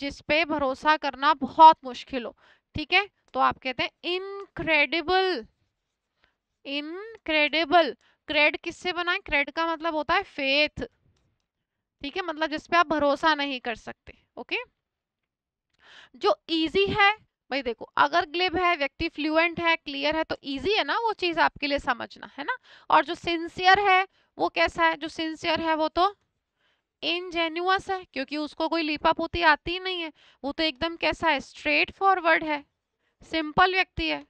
जिस पे भरोसा करना बहुत मुश्किल हो ठीक है तो आप कहते हैं इनक्रेडिबल इनक्रेडिबल क्रेड किससे बना है क्रेड का मतलब होता है फेथ ठीक है मतलब जिसपे आप भरोसा नहीं कर सकते ओके जो इजी है भाई देखो अगर ग्लिब है व्यक्ति फ्लुएंट है क्लियर है तो इजी है ना वो चीज आपके लिए समझना है ना और जो सिंसियर है वो कैसा है जो सिंसियर है वो तो इनजेन्यूअस है क्योंकि उसको कोई लिपा पोती आती ही नहीं है वो तो एकदम कैसा है स्ट्रेट फॉरवर्ड है सिंपल व्यक्ति है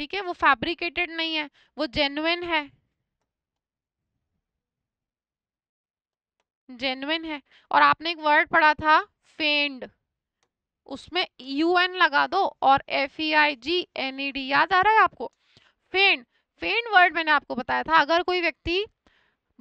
ठीक है वो फैब्रिकेटेड नहीं है वो जेन्युन है जेन्युन है और आपने एक वर्ड पढ़ा था फेंड उसमें यू एन लगा दो और F E I G N E D याद आ रहा है आपको फेंड फेंड वर्ड मैंने आपको बताया था अगर कोई व्यक्ति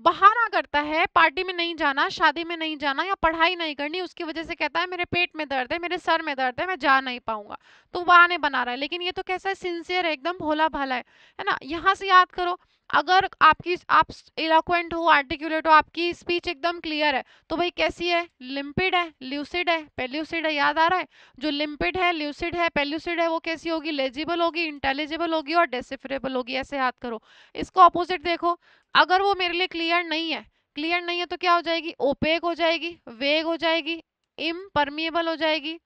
बहाना करता है पार्टी में नहीं जाना शादी में नहीं जाना या पढ़ाई नहीं करनी उसकी वजह से कहता है मेरे पेट में दर्द है मेरे सर में दर्द है मैं जा नहीं पाऊंगा तो बहाने बना रहा है लेकिन ये तो कैसा है सिंसियर है एकदम भोला भाला है है ना यहाँ से याद करो अगर आपकी आप इलाक्वेंट हो आर्टिकुलेट हो आपकी स्पीच एकदम क्लियर है तो भाई कैसी है लिम्पिड है ल्यूसिड है पेल्यूसिड है याद आ रहा है जो लिम्पिड है ल्यूसिड है पेल्यूसिड है वो कैसी होगी लेजिबल होगी इंटेलिजिबल होगी और डेसिफरेबल होगी ऐसे याद करो इसको अपोजिट देखो अगर वो मेरे लिए क्लियर नहीं है क्लियर नहीं है तो क्या हो जाएगी ओपेक हो जाएगी वेग हो जाएगी इम हो जाएगी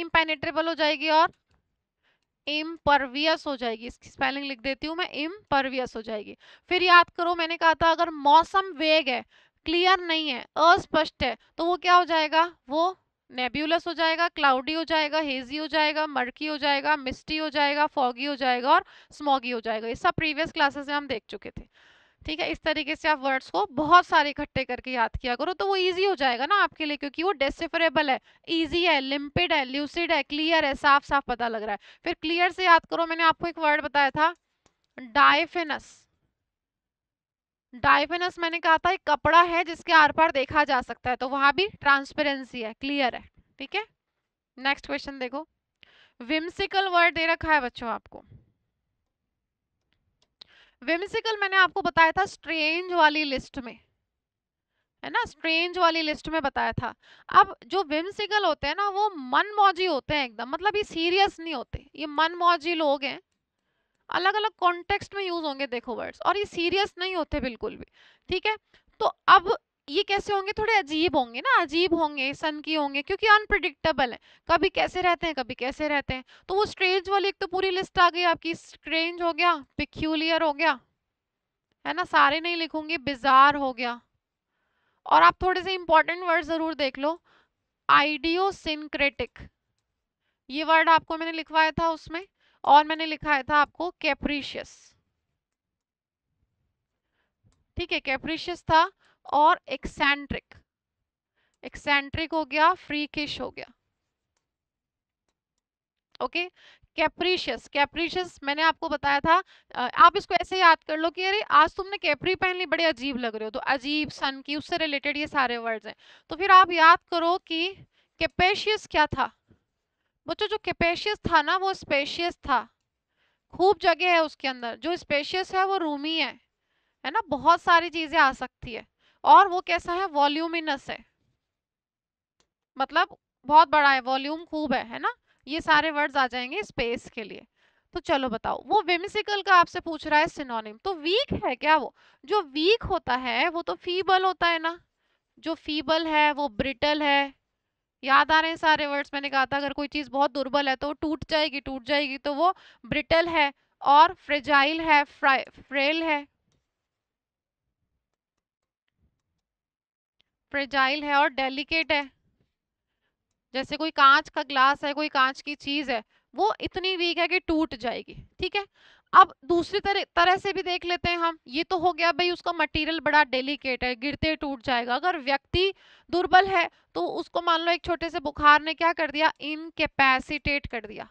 इम हो जाएगी और इम्परवियस हो जाएगी इसकी स्पेलिंग लिख देती हूँ मैं इम्परवियस हो जाएगी फिर याद करो मैंने कहा था अगर मौसम वेग है क्लियर नहीं है अस्पष्ट है तो वो क्या हो जाएगा वो नेब्यूलस हो जाएगा क्लाउडी हो जाएगा हेजी हो जाएगा मर्की हो जाएगा मिस्टी हो जाएगा फॉगी हो जाएगा और स्मॉगी हो जाएगा ये सब प्रीवियस क्लासेस में हम देख चुके थे ठीक है इस तरीके से आप वर्ड्स को बहुत सारे इकट्ठे करके याद किया करो तो वो ईजी हो जाएगा ना आपके लिए क्योंकि वो डेसिफरेबल है ईजी है लिमिटेड है ल्यूसिड है क्लियर है साफ साफ पता लग रहा है फिर क्लियर से याद करो मैंने आपको एक वर्ड बताया था डायफेनस डायफेनस मैंने कहा था एक कपड़ा है जिसके आर पार देखा जा सकता है तो वहां भी ट्रांसपेरेंसी है क्लियर है ठीक है नेक्स्ट क्वेश्चन देखो विम्सिकल वर्ड दे रखा है बच्चों आपको विमसिकल मैंने आपको बताया था स्ट्रेंज वाली लिस्ट में है ना स्ट्रेंज वाली लिस्ट में बताया था अब जो विमसिकल होते हैं ना वो मन मौजी होते हैं एकदम मतलब ये सीरियस नहीं होते ये मन मौजी लोग हैं अलग अलग कॉन्टेक्स्ट में यूज होंगे देखो वर्ड्स और ये सीरियस नहीं होते बिल्कुल भी ठीक है तो अब ये कैसे होंगे थोड़े अजीब होंगे ना अजीब होंगे सन की होंगे क्योंकि अनप्रिडिक्टेबल है कभी कैसे रहते हैं कभी कैसे रहते हैं तो वो स्ट्रेंज वाली एक तो पूरी लिस्ट आ गई आपकी स्ट्रेंज हो गया पिक्यूलियर हो गया है ना सारे नहीं लिखूंगी बिजार हो गया और आप थोड़े से इंपॉर्टेंट वर्ड जरूर देख लो आइडियोसिनक्रेटिक ये वर्ड आपको मैंने लिखवाया था उसमें और मैंने लिखाया था आपको कैप्रिशियस ठीक है कैप्रिशियस था और एक्सेंट्रिक एक्सेंट्रिक हो गया फ्रीकिश हो गया ओके कैप्रीशियस कैप्रीशियस मैंने आपको बताया था आप इसको ऐसे याद कर लो कि अरे आज तुमने कैप्री पहन ली बड़े अजीब लग रहे हो तो अजीब सन की उससे रिलेटेड ये सारे वर्ड्स हैं तो फिर आप याद करो कि कैपेशियस क्या था बच्चों जो कैपेशियस था ना वो स्पेशियस था खूब जगह है उसके अंदर जो स्पेशियस है वो रूमी है है ना बहुत सारी चीज़ें आ सकती है और वो कैसा है वॉल्यूमिनस है मतलब बहुत बड़ा है वॉल्यूम खूब है है ना ये सारे वर्ड्स आ जाएंगे स्पेस के लिए तो चलो बताओ वो विमसिकल का आपसे पूछ रहा है सिनोनिम तो वीक है क्या वो जो वीक होता है वो तो फीबल होता है ना जो फीबल है वो ब्रिटल है याद आ रहे हैं सारे वर्ड्स मैंने कहा था अगर कोई चीज़ बहुत दुर्बल है तो वो टूट जाएगी टूट जाएगी तो वो ब्रिटल है और फ्रेजाइल है फ्रेल है फ्रेजाइल है और डेलिकेट है जैसे कोई कांच का ग्लास है कोई कांच की चीज है वो इतनी वीक है कि टूट जाएगी ठीक है अब दूसरी तरह तरह से भी देख लेते हैं हम ये तो हो गया भाई उसका मटेरियल बड़ा डेलिकेट है गिरते टूट जाएगा अगर व्यक्ति दुर्बल है तो उसको मान लो एक छोटे से बुखार ने क्या कर दिया इनकेपेसिटेट कर दिया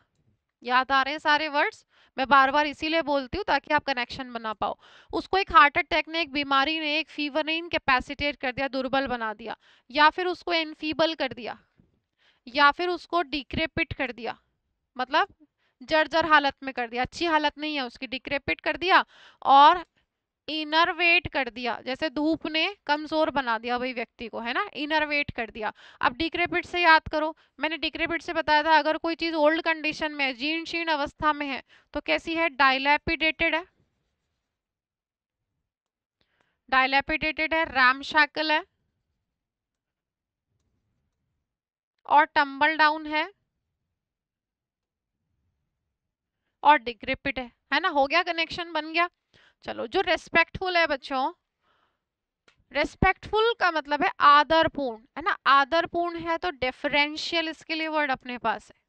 याद आ रहे हैं सारे वर्ड्स मैं बार बार इसीलिए बोलती हूँ ताकि आप कनेक्शन बना पाओ उसको एक हार्ट अटैक ने एक बीमारी ने एक फीवर ने इनकेपेसिटेट कर दिया दुर्बल बना दिया या फिर उसको इनफीबल कर दिया या फिर उसको डिक्रेपिट कर दिया मतलब जर्जर हालत में कर दिया अच्छी हालत नहीं है उसकी डिक्रेपिट कर दिया और इनरवेट कर दिया जैसे धूप ने कमजोर बना दिया वही व्यक्ति को है ना इनरवेट कर दिया अब डिक्रेपिट से याद करो मैंने डिक्रेपिट से बताया था अगर कोई चीज ओल्ड कंडीशन में है जीर्ण शीर्ण अवस्था में है तो कैसी है डायलैपिडेटेड है डायलैपिडेटेड है शैकल है और टम्बल डाउन है और डिक्रिपिट है है ना हो गया कनेक्शन बन गया चलो जो रेस्पेक्टफुल है बच्चों रेस्पेक्टफुल का मतलब है आदरपूर्ण है ना आदरपूर्ण है तो डेफरेंशियल इसके लिए वर्ड अपने पास है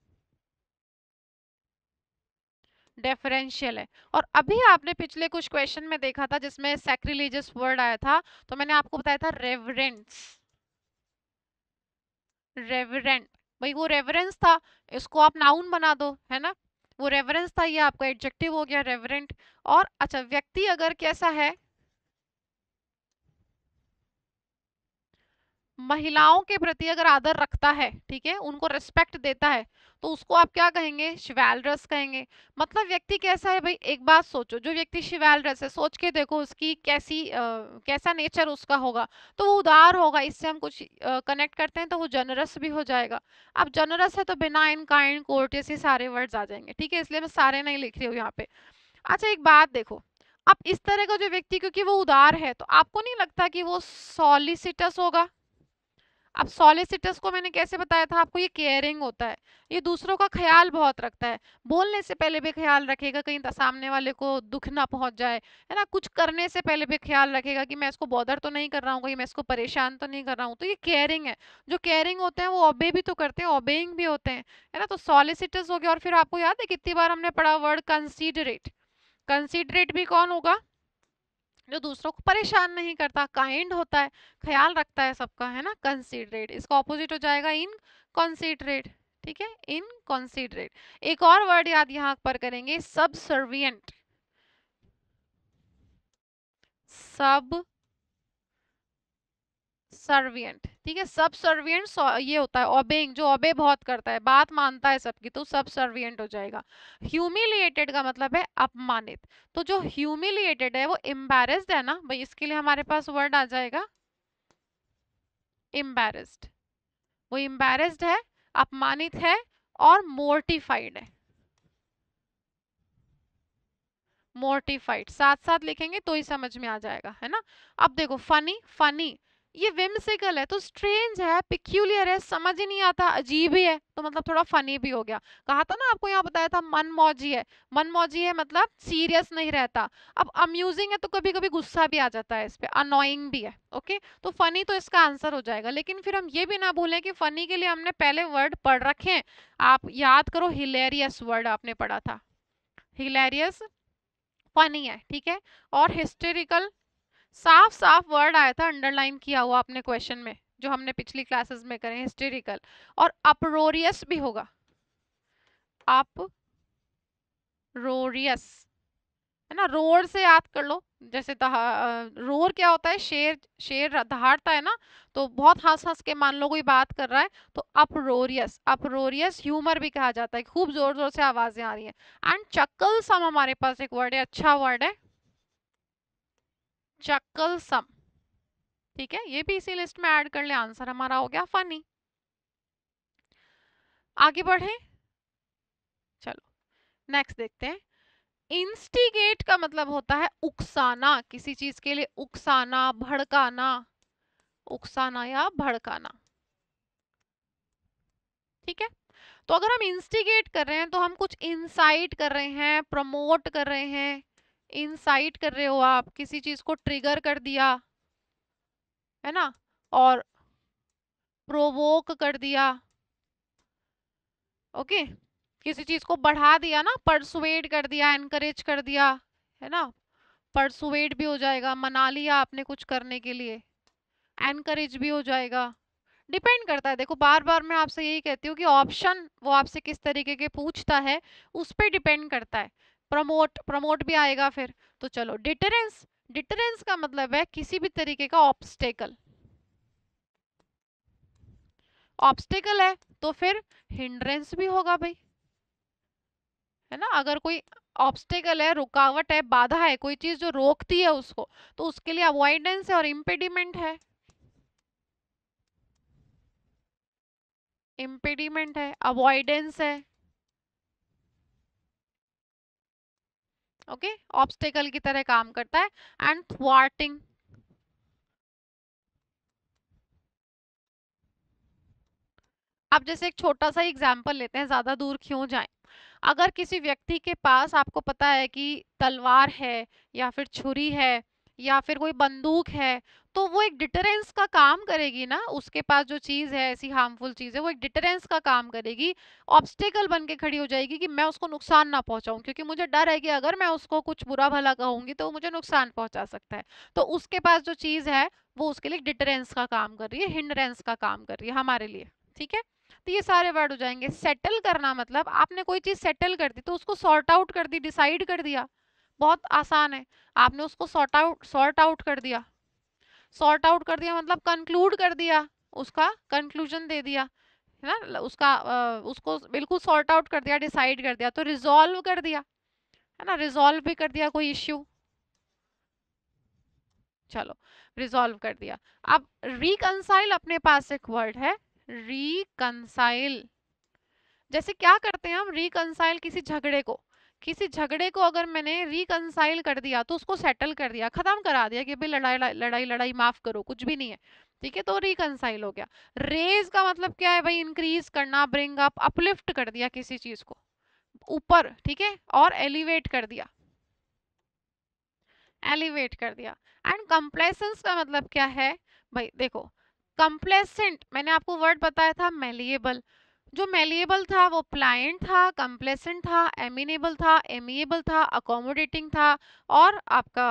डेफरेंशियल है और अभी आपने पिछले कुछ क्वेश्चन में देखा था जिसमें सेक्रिलीजियस वर्ड आया था तो मैंने आपको बताया था रेवरेंस रेवरेंट भाई वो रेवरेंस था इसको आप नाउन बना दो है ना वो रेवरेंस था ये आपका एडजेक्टिव हो गया रेवरेंट और अच्छा व्यक्ति अगर कैसा है महिलाओं के प्रति अगर आदर रखता है ठीक है उनको रिस्पेक्ट देता है तो उसको आप क्या कहेंगे शिवैलरस कहेंगे मतलब व्यक्ति कैसा है भाई एक बात सोचो जो व्यक्ति शिवैलरस है सोच के देखो उसकी कैसी आ, कैसा नेचर उसका होगा तो वो उदार होगा इससे हम कुछ कनेक्ट करते हैं तो वो जनरस भी हो जाएगा अब जनरस है तो बिना इन काइंड कोर्टियस ये सारे वर्ड्स आ जाएंगे ठीक है इसलिए मैं सारे नहीं लिख रही हूँ यहाँ पे अच्छा एक बात देखो अब इस तरह का जो व्यक्ति क्योंकि वो उदार है तो आपको नहीं लगता कि वो सॉलिसिटस होगा अब सॉलिसिटर्स को मैंने कैसे बताया था आपको ये केयरिंग होता है ये दूसरों का ख्याल बहुत रखता है बोलने से पहले भी ख्याल रखेगा कहीं सामने वाले को दुख ना पहुंच जाए है ना कुछ करने से पहले भी ख्याल रखेगा कि मैं इसको बॉदर तो नहीं कर रहा हूँ कहीं मैं इसको परेशान तो नहीं कर रहा हूँ तो ये केयरिंग है जो केयरिंग होते हैं वो ओबे भी तो करते हैं ओबेइंग भी होते हैं है ना तो सॉलिसिटर्स हो गया और फिर आपको याद है कितनी बार हमने पढ़ा वर्ड कंसीडरेट कंसीडरेट भी कौन होगा जो दूसरों को परेशान नहीं करता काइंड होता है ख्याल रखता है सबका है ना कंसिडरेट इसका ऑपोजिट हो जाएगा इन कॉन्सिडरेट ठीक है इन कॉन्सीडरेट एक और वर्ड याद यहाँ पर करेंगे सब सर्वियंट सब सर्वियंट ठीक है सब सर्वियंट ये होता है ओबेइंग जो ओबे बहुत करता है बात मानता है सबकी तो सब सर्वियंट हो जाएगा ह्यूमिलिएटेड का मतलब है अपमानित तो जो ह्यूमिलिएटेड है वो एम्बेरस्ड है ना भाई इसके लिए हमारे पास वर्ड आ जाएगा एम्बेरस्ड वो एम्बेरस्ड है अपमानित है और मोर्टिफाइड है मोर्टिफाइड साथ साथ लिखेंगे तो ही समझ में आ जाएगा है ना अब देखो फनी फनी ये विमसिकल है तो स्ट्रेंज है पिक्यूलियर है समझ ही नहीं आता अजीब ही है तो मतलब थोड़ा फनी भी हो गया कहा था ना आपको यहाँ बताया था मन मौजी है मन मौजी है मतलब सीरियस नहीं रहता अब अम्यूजिंग है तो कभी कभी गुस्सा भी आ जाता है इस पर अनोइंग भी है ओके तो फनी तो इसका आंसर हो जाएगा लेकिन फिर हम ये भी ना भूलें कि फनी के लिए हमने पहले वर्ड पढ़ रखे हैं आप याद करो हिलेरियस वर्ड आपने पढ़ा था हिलेरियस फनी है ठीक है और हिस्टोरिकल साफ साफ वर्ड आया था अंडरलाइन किया हुआ अपने क्वेश्चन में जो हमने पिछली क्लासेस में करें हिस्टोरिकल और अपरोरियस भी होगा अप रोरियस है ना रोर से याद कर लो जैसे रोर क्या होता है शेर शेर दहाड़ता है ना तो बहुत हंस हंस के मान लो कोई बात कर रहा है तो अपरोरियस अपरोरियस ह्यूमर भी कहा जाता है खूब जोर जोर से आवाजें आ रही हैं एंड चक्कल सम हमारे पास एक वर्ड है अच्छा वर्ड है चक्कल सम ठीक है ये भी इसी लिस्ट में ऐड कर ले आंसर हमारा हो गया फनी आगे बढ़े चलो नेक्स्ट देखते हैं इंस्टिगेट का मतलब होता है उकसाना किसी चीज के लिए उकसाना भड़काना उकसाना या भड़काना ठीक है तो अगर हम इंस्टिगेट कर रहे हैं तो हम कुछ इंसाइट कर रहे हैं प्रमोट कर रहे हैं इंसाइट कर रहे हो आप किसी चीज को ट्रिगर कर दिया है ना और प्रोवोक कर दिया ओके किसी चीज को बढ़ा दिया ना परसुएड कर दिया एनकरेज कर दिया है ना परसुएड भी हो जाएगा मना लिया आपने कुछ करने के लिए एनकरेज भी हो जाएगा डिपेंड करता है देखो बार बार मैं आपसे यही कहती हूँ कि ऑप्शन वो आपसे किस तरीके के पूछता है उस पर डिपेंड करता है प्रमोट प्रमोट भी आएगा फिर तो चलो डिटरेंस डिटरेंस का मतलब है किसी भी तरीके का ऑब्स्टेकल ऑब्स्टेकल है तो फिर हिंड्रेंस भी होगा भाई है ना अगर कोई ऑब्स्टेकल है रुकावट है बाधा है कोई चीज जो रोकती है उसको तो उसके लिए अवॉइडेंस है और इम्पेडिमेंट है इम्पेडिमेंट है अवॉइडेंस है ओके okay? ऑब्स्टेकल की तरह काम करता है एंड थ्वार्टिंग अब जैसे एक छोटा सा एग्जाम्पल लेते हैं ज्यादा दूर क्यों जाए अगर किसी व्यक्ति के पास आपको पता है कि तलवार है या फिर छुरी है या फिर कोई बंदूक है तो वो एक डिटरेंस का काम करेगी ना उसके पास जो चीज़ है ऐसी हार्मफुल चीज़ है वो एक डिटरेंस का काम करेगी ऑब्स्टिकल बन के खड़ी हो जाएगी कि मैं उसको नुकसान ना पहुंचाऊं क्योंकि मुझे डर है कि अगर मैं उसको कुछ बुरा भला कहूंगी तो वो मुझे नुकसान पहुंचा सकता है तो उसके पास जो चीज़ है वो उसके लिए डिटरेंस का काम कर रही है हिंडरेंस का काम कर रही है हमारे लिए ठीक है तो ये सारे वर्ड हो जाएंगे सेटल करना मतलब आपने कोई चीज़ सेटल कर दी तो उसको सॉर्ट आउट कर दी डिसाइड कर दिया बहुत आसान है आपने उसको सॉर्ट आउट सॉर्ट आउट कर दिया सॉर्ट आउट कर दिया मतलब कंक्लूड कर दिया उसका कंक्लूजन दे दिया है ना उसका उसको बिल्कुल सॉर्ट आउट कर दिया डिसाइड कर दिया तो रिजॉल्व कर दिया है ना रिजॉल्व भी कर दिया कोई इश्यू चलो रिजॉल्व कर दिया अब रिकनसाइल अपने पास एक वर्ड है रिकनसाइल जैसे क्या करते हैं हम रिकनसाइल किसी झगड़े को किसी झगड़े को अगर मैंने रिकनसाइल कर दिया तो उसको सेटल कर दिया ख़त्म करा दिया कि भाई लड़ाई लड़ाई लड़ाई माफ़ करो कुछ भी नहीं है ठीक है तो रिकनसाइल हो गया रेज का मतलब क्या है भाई इंक्रीज करना ब्रिंग अप अपलिफ्ट कर दिया किसी चीज़ को ऊपर ठीक है और एलिवेट कर दिया एलिवेट कर दिया एंड कंप्लेसेंस का मतलब क्या है भाई देखो कंप्लेसेंट मैंने आपको वर्ड बताया था मेलिएबल जो मेलिएबल था वो प्लाइंट था कंप्लेसेंट था एमिनेबल था एमिएबल था अकोमोडेटिंग था और आपका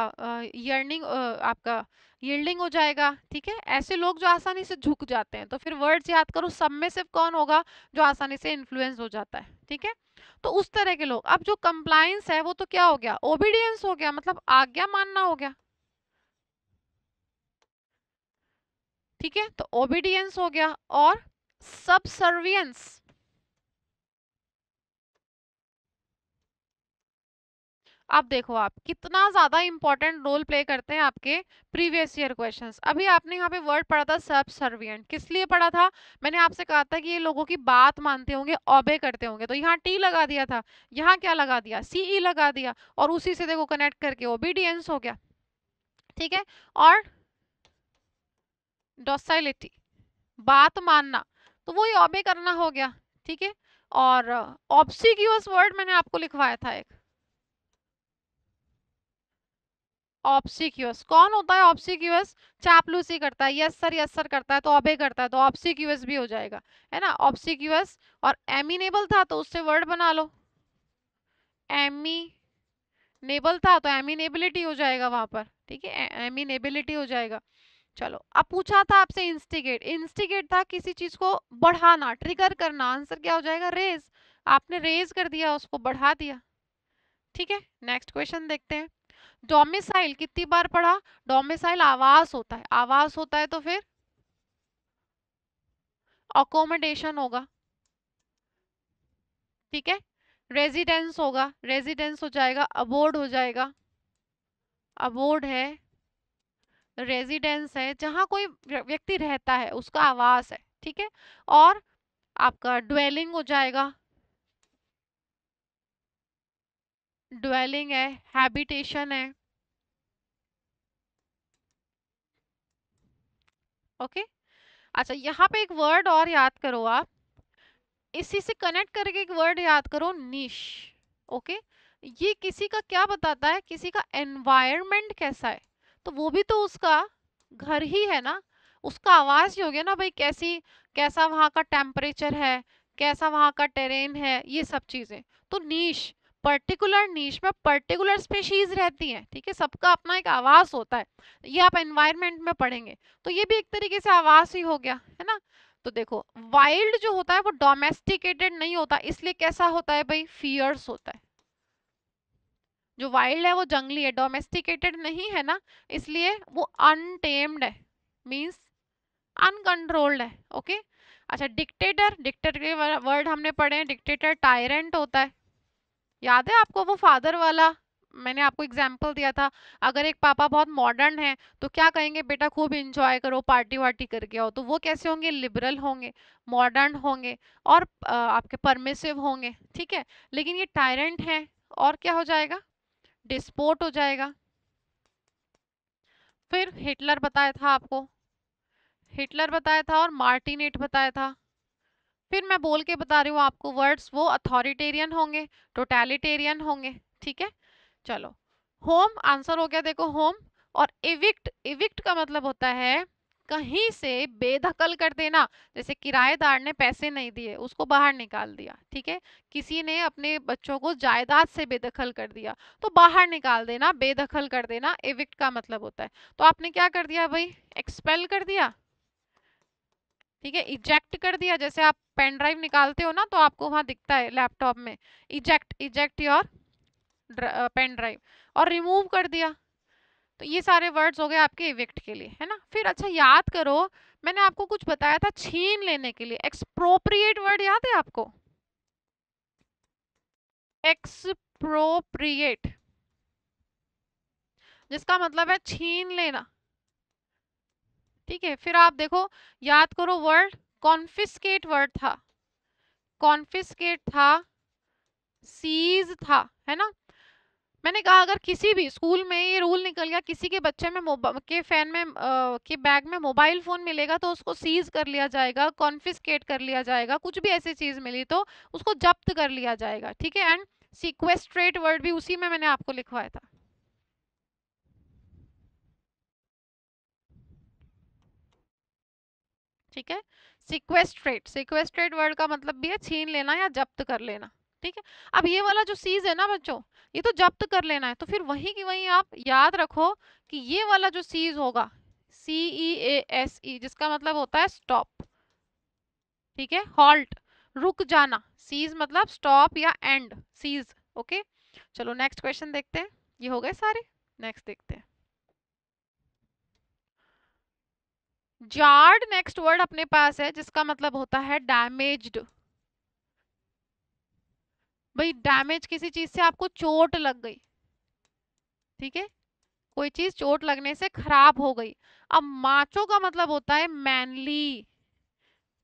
यर्निंग आपका यल्डिंग हो जाएगा ठीक है ऐसे लोग जो आसानी से झुक जाते हैं तो फिर वर्ड्स याद करो सब में सिर्फ कौन होगा जो आसानी से इन्फ्लुएंस हो जाता है ठीक है तो उस तरह के लोग अब जो कंप्लाइंस है वो तो क्या हो गया ओबीडियंस हो गया मतलब आज्ञा मानना हो गया ठीक है तो ओबीडियंस हो गया और subservience अब देखो आप कितना ज्यादा इंपॉर्टेंट रोल प्ले करते हैं आपके प्रीवियस ईयर क्वेश्चंस अभी आपने यहाँ पे वर्ड पढ़ा था सब सर्वियंट किस लिए पढ़ा था मैंने आपसे कहा था कि ये लोगों की बात मानते होंगे ओबे करते होंगे तो यहाँ टी लगा दिया था यहाँ क्या लगा दिया सीई e लगा दिया और उसी से देखो कनेक्ट करके ओबीडियंस हो गया ठीक है और डोसाइलिटी बात मानना तो वही ऑबे करना हो गया ठीक है और ऑप्सिक्यूस uh, वर्ड मैंने आपको लिखवाया था एक ऑप्सिक्यूस कौन होता है ऑप्सिक्यूस चापलूसी करता है यस सर यस सर करता है तो ऑबे करता है तो ऑप्सिक्यूस भी हो जाएगा है ना ऑप्सिक्यूस और एमिनेबल था तो उससे वर्ड बना लो एमिनेबल था तो एमिनेबिलिटी हो जाएगा वहां पर ठीक है एमिनेबिलिटी हो जाएगा चलो अब पूछा था आपसे इंस्टिगेट इंस्टिगेट था किसी चीज को बढ़ाना ट्रिगर करना आंसर क्या हो जाएगा रेज आपने रेज कर दिया उसको बढ़ा दिया ठीक है नेक्स्ट क्वेश्चन देखते हैं डोमिसाइल कितनी बार पढ़ा डोमिसाइल आवास होता है आवास होता है तो फिर अकोमोडेशन होगा ठीक है रेजिडेंस होगा रेजिडेंस हो जाएगा अबोर्ड हो जाएगा अबोर्ड है रेजिडेंस है जहाँ कोई व्यक्ति रहता है उसका आवास है ठीक है और आपका ड्वेलिंग हो जाएगा ड्वेलिंग है हैबिटेशन है ओके अच्छा यहाँ पे एक वर्ड और याद करो आप इसी से कनेक्ट करके एक वर्ड याद करो निश ओके ये किसी का क्या बताता है किसी का एनवायरमेंट कैसा है तो वो भी तो उसका घर ही है ना उसका आवाज ही हो गया ना भाई कैसी कैसा वहाँ का टेम्परेचर है कैसा वहाँ का टेरेन है ये सब चीजें तो नीश पर्टिकुलर नीश में पर्टिकुलर स्पेशीज रहती हैं ठीक है सबका अपना एक आवास होता है ये आप एनवायरमेंट में पढ़ेंगे तो ये भी एक तरीके से आवास ही हो गया है ना तो देखो वाइल्ड जो होता है वो डोमेस्टिकेटेड नहीं होता इसलिए कैसा होता है भाई फियर्स होता है जो वाइल्ड है वो जंगली है डोमेस्टिकेटेड नहीं है ना इसलिए वो अनटेम्ड है मीन्स अनकंट्रोल्ड है ओके अच्छा डिक्टेटर डिक्टेटर के वर्ड हमने पढ़े हैं डिक्टेटर टायरेंट होता है याद है आपको वो फादर वाला मैंने आपको एग्जाम्पल दिया था अगर एक पापा बहुत मॉडर्न है तो क्या कहेंगे बेटा खूब इंजॉय करो पार्टी वार्टी करके आओ तो वो कैसे होंगे लिबरल होंगे मॉडर्न होंगे और आपके परमिसिव होंगे ठीक है लेकिन ये टायरेंट हैं और क्या हो जाएगा डिस्पोर्ट हो जाएगा फिर हिटलर बताया था आपको हिटलर बताया था और मार्टिनेट बताया था फिर मैं बोल के बता रही हूँ आपको वर्ड्स वो अथॉरिटेरियन होंगे टोटेलिटेरियन होंगे ठीक है चलो होम आंसर हो गया देखो होम और इविक्ट इविक्ट का मतलब होता है कहीं से बेदखल कर देना जैसे किराएदार ने पैसे नहीं दिए उसको बाहर निकाल दिया ठीक है किसी ने अपने बच्चों को जायदाद से बेदखल कर दिया तो बाहर निकाल देना बेदखल कर देना एविक्ट का मतलब होता है तो आपने क्या कर दिया भाई एक्सपेल कर दिया ठीक है इजेक्ट कर दिया जैसे आप पेन ड्राइव निकालते हो ना तो आपको वहाँ दिखता है लैपटॉप में eject eject your pen drive और रिमूव कर दिया तो ये सारे वर्ड्स हो गए आपके इविक्ट के लिए है ना फिर अच्छा याद करो मैंने आपको कुछ बताया था छीन लेने के लिए एक्सप्रोप्रिएट वर्ड याद है आपको एक्सप्रोप्रिएट जिसका मतलब है छीन लेना ठीक है फिर आप देखो याद करो वर्ड कॉन्फिस्केट वर्ड था कॉन्फिस्केट था सीज था है ना मैंने कहा अगर किसी भी स्कूल में ये रूल निकल गया किसी के बच्चे में के फैन में आ, के बैग में मोबाइल फोन मिलेगा तो उसको सीज कर लिया जाएगा कॉन्फिस्केट कर लिया जाएगा कुछ भी ऐसी चीज मिली तो उसको जब्त कर लिया जाएगा ठीक है एंड सिक्वेस्ट्रेट वर्ड भी उसी में मैंने आपको लिखवाया था ठीक है सिक्वेस्ट्रेट सिक्वेस्ट्रेट वर्ड का मतलब भी है छीन लेना या जब्त कर लेना ठीक है अब ये वाला जो सीज है ना बच्चों ये तो जब्त कर लेना है तो फिर वही की वही आप याद रखो कि ये वाला जो सीज होगा सी ई ए एस ई जिसका मतलब होता है स्टॉप ठीक है हॉल्ट रुक जाना सीज मतलब स्टॉप या एंड सीज ओके चलो नेक्स्ट क्वेश्चन देखते हैं ये हो गए सारे नेक्स्ट देखते हैं जार्ड नेक्स्ट वर्ड अपने पास है जिसका मतलब होता है डैमेज्ड भाई डैमेज किसी चीज से आपको चोट लग गई ठीक है कोई चीज चोट लगने से खराब हो गई अब माचो का मतलब होता है मैनली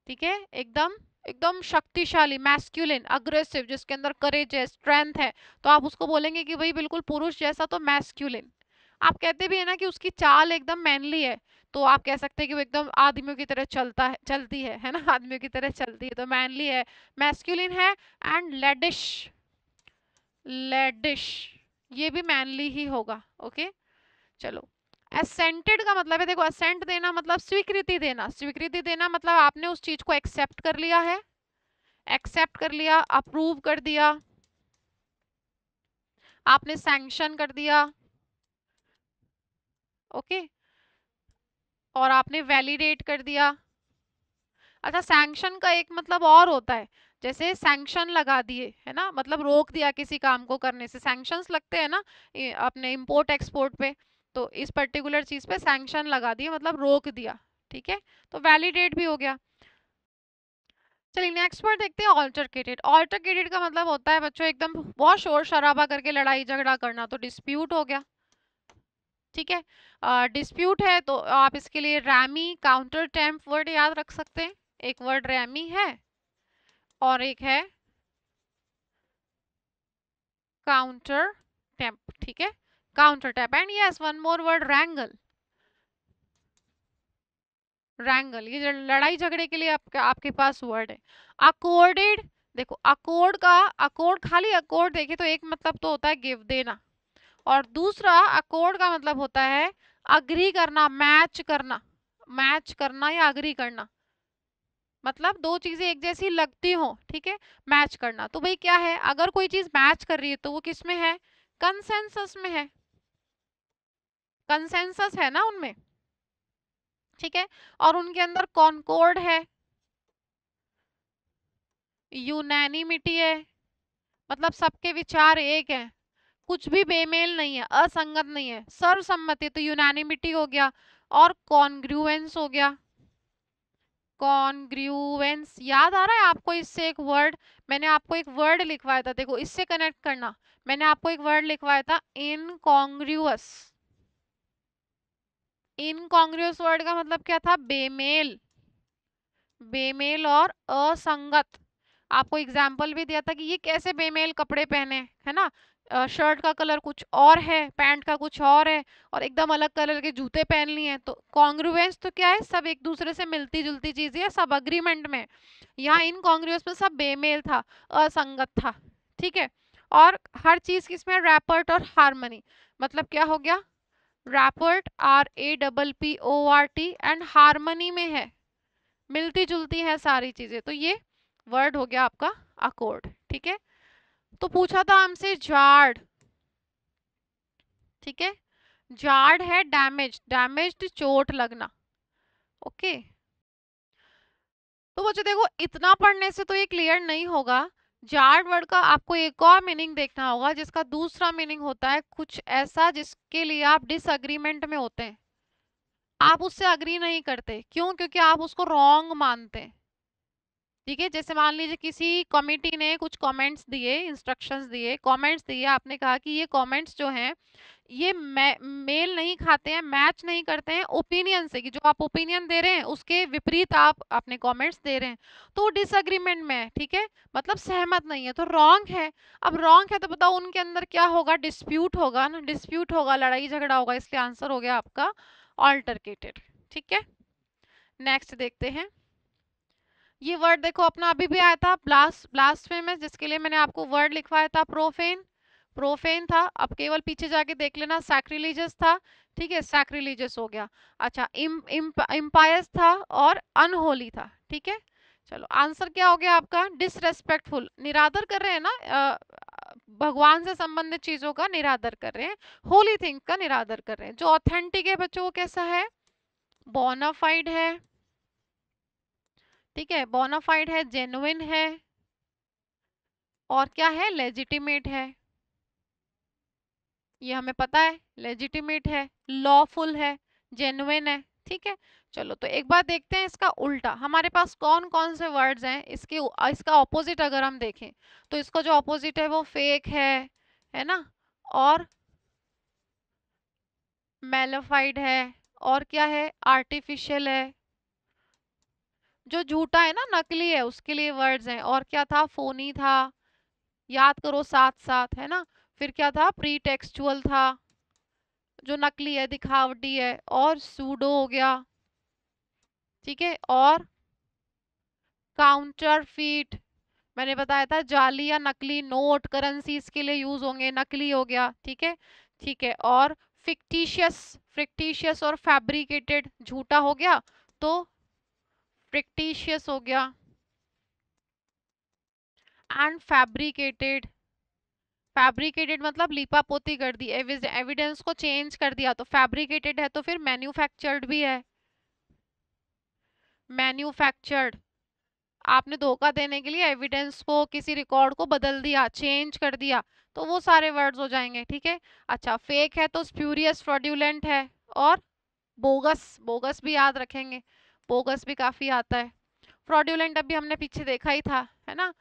ठीक है एकदम एकदम शक्तिशाली मैस्क्यूलिन अग्रेसिव जिसके अंदर करेज है स्ट्रेंथ है तो आप उसको बोलेंगे कि भाई बिल्कुल पुरुष जैसा तो मैस्कुलिन आप कहते भी है ना कि उसकी चाल एकदम मैनली है तो आप कह सकते हैं कि वो एकदम आदमियों की तरह चलता है चलती है है ना आदमियों की तरह चलती है तो मैनली है मैस्कुलिन है एंड लेडिश लेडिश ये भी मैनली ही होगा ओके चलो असेंटेड का मतलब है देखो असेंट देना मतलब स्वीकृति देना स्वीकृति देना मतलब आपने उस चीज को एक्सेप्ट कर लिया है एक्सेप्ट कर लिया अप्रूव कर दिया आपने सैंक्शन कर दिया ओके okay? और आपने वैलिडेट कर दिया अच्छा सैंक्शन का एक मतलब और होता है जैसे सैंक्शन लगा दिए है ना मतलब रोक दिया किसी काम को करने से सैंक्शंस लगते हैं ना अपने इम्पोर्ट एक्सपोर्ट पे तो इस पर्टिकुलर चीज़ पे सैंक्शन लगा दिए मतलब रोक दिया ठीक है तो वैलिडेट भी हो गया चलिए नेक्स्ट वर्ड देखते हैं ऑल्टरकेटेड ऑल्टरकेटेड का मतलब होता है बच्चों एकदम बहुत शोर शराबा करके लड़ाई झगड़ा करना तो डिस्प्यूट हो गया ठीक है डिस्प्यूट है तो आप इसके लिए रैमी काउंटर टेम्प वर्ड याद रख सकते हैं एक वर्ड रैमी है और एक है काउंटर टेम्प ठीक है contretemps and yes one more word wrangle wrangle ये लड़ाई झगड़े के लिए आपके आपके पास वर्ड है अकोर्डेड देखो अकोर्ड का अकोर्ड खाली अकोर्ड देखे तो एक मतलब तो होता है गिव देना और दूसरा अकॉर्ड का मतलब होता है अग्री करना मैच करना मैच करना या अग्री करना मतलब दो चीजें एक जैसी लगती हो ठीक है मैच करना तो भाई क्या है अगर कोई चीज मैच कर रही है तो वो किस में है कंसेंसस में है कंसेंसस है ना उनमें ठीक है और उनके अंदर कॉनकोर्ड है यूनैनिमिटी है मतलब सबके विचार एक हैं कुछ भी बेमेल नहीं है असंगत नहीं है सर्वसम्मति तो यूनानिमिटी हो गया और कॉन्ग्रुएंस हो गया कॉन्ग्रुएंस याद आ रहा है आपको इससे एक वर्ड मैंने आपको एक वर्ड लिखवाया था देखो इससे कनेक्ट करना मैंने आपको एक वर्ड लिखवाया था इनकॉन्ग्रुअस इनकॉन्ग्रुअस वर्ड का मतलब क्या था बेमेल बेमेल और असंगत आपको एग्जाम्पल भी दिया था कि ये कैसे बेमेल कपड़े पहने है ना शर्ट का कलर कुछ और है पैंट का कुछ और है और एकदम अलग कलर के जूते पहन लिए हैं तो कॉन्ग्रुवेंस तो क्या है सब एक दूसरे से मिलती जुलती चीज़ें है सब अग्रीमेंट में यहाँ इन कॉन्ग्रुवेंस में सब बेमेल था असंगत था ठीक है और हर चीज़ की इसमें रैपर्ट और हारमनी मतलब क्या हो गया rapport R A double P O R T and harmony में है मिलती जुलती है सारी चीज़ें तो ये वर्ड हो गया आपका अकोर्ड ठीक है तो पूछा था हमसे जार्ड ठीक है जार्ड है डैमेज डैमेज चोट लगना ओके तो बच्चों देखो इतना पढ़ने से तो ये क्लियर नहीं होगा जार्ड वर्ड का आपको एक और मीनिंग देखना होगा जिसका दूसरा मीनिंग होता है कुछ ऐसा जिसके लिए आप डिसअग्रीमेंट में होते हैं आप उससे अग्री नहीं करते क्यों क्योंकि आप उसको रॉन्ग मानते हैं ठीक है जैसे मान लीजिए किसी कमेटी ने कुछ कमेंट्स दिए इंस्ट्रक्शंस दिए कमेंट्स दिए आपने कहा कि ये कमेंट्स जो हैं ये मेल नहीं खाते हैं मैच नहीं करते हैं ओपिनियन से कि जो आप ओपिनियन दे रहे हैं उसके विपरीत आप अपने कमेंट्स दे रहे हैं तो डिसएग्रीमेंट में है ठीक है मतलब सहमत नहीं है तो रॉन्ग है अब रॉन्ग है तो बताओ उनके अंदर क्या होगा डिस्प्यूट होगा ना डिस्प्यूट होगा लड़ाई झगड़ा होगा इसलिए आंसर हो गया आपका ऑल्टरकेटेड ठीक है नेक्स्ट देखते हैं ये वर्ड देखो अपना अभी भी आया था ब्लास्ट ब्लास्ट फेमस जिसके लिए मैंने आपको वर्ड लिखवाया था प्रोफेन प्रोफेन था अब केवल पीछे जाके देख लेना सैक्रिलीजियस था ठीक है सैक्रिलीजियस हो गया अच्छा इम, इम, इम्पायस था और अनहोली था ठीक है चलो आंसर क्या हो गया आपका डिसरेस्पेक्टफुल निरादर कर रहे हैं ना भगवान से संबंधित चीजों का निरादर कर रहे हैं होली थिंक का निरादर कर रहे हैं जो ऑथेंटिक है बच्चों वो कैसा है बोनाफाइड है ठीक है बोनाफाइड है जेनुइन है और क्या है लेजिटिमेट है ये हमें पता है लेजिटिमेट है लॉफुल है जेनुइन है ठीक है चलो तो एक बार देखते हैं इसका उल्टा हमारे पास कौन कौन से वर्ड्स हैं इसके इसका ऑपोजिट अगर हम देखें तो इसका जो ऑपोजिट है वो फेक है है ना और मेलोफाइड है और क्या है आर्टिफिशियल है जो झूठा है ना नकली है उसके लिए वर्ड्स हैं और क्या था फोनी था याद करो साथ साथ है ना फिर क्या था प्री टेक्सुअल था जो नकली है दिखावटी है और सूडो हो गया ठीक है और काउंटर फीट मैंने बताया था जाली या नकली नोट करेंसी के लिए यूज होंगे नकली हो गया ठीक है ठीक है और फिक्टिशियस फिक्टिशियस और फैब्रिकेटेड झूठा हो गया तो फ्रिक्टिशियस हो गया एंड फैब्रिकेटेड फैब्रिकेटेड मतलब लिपापोती कर दी एविडेंस को चेंज कर दिया तो फैब्रिकेटेड है तो फिर मैन्युफैक्चर्ड भी है मैन्युफैक्चर्ड आपने धोखा देने के लिए एविडेंस को किसी रिकॉर्ड को बदल दिया चेंज कर दिया तो वो सारे वर्ड्स हो जाएंगे ठीक है अच्छा फेक है तो स्प्यूरियस फ्रॉड्यूलेंट है और बोगस बोगस भी याद रखेंगे बोगस भी काफ़ी आता है फ्रॉड्यूलेंट अभी हमने पीछे देखा ही था है ना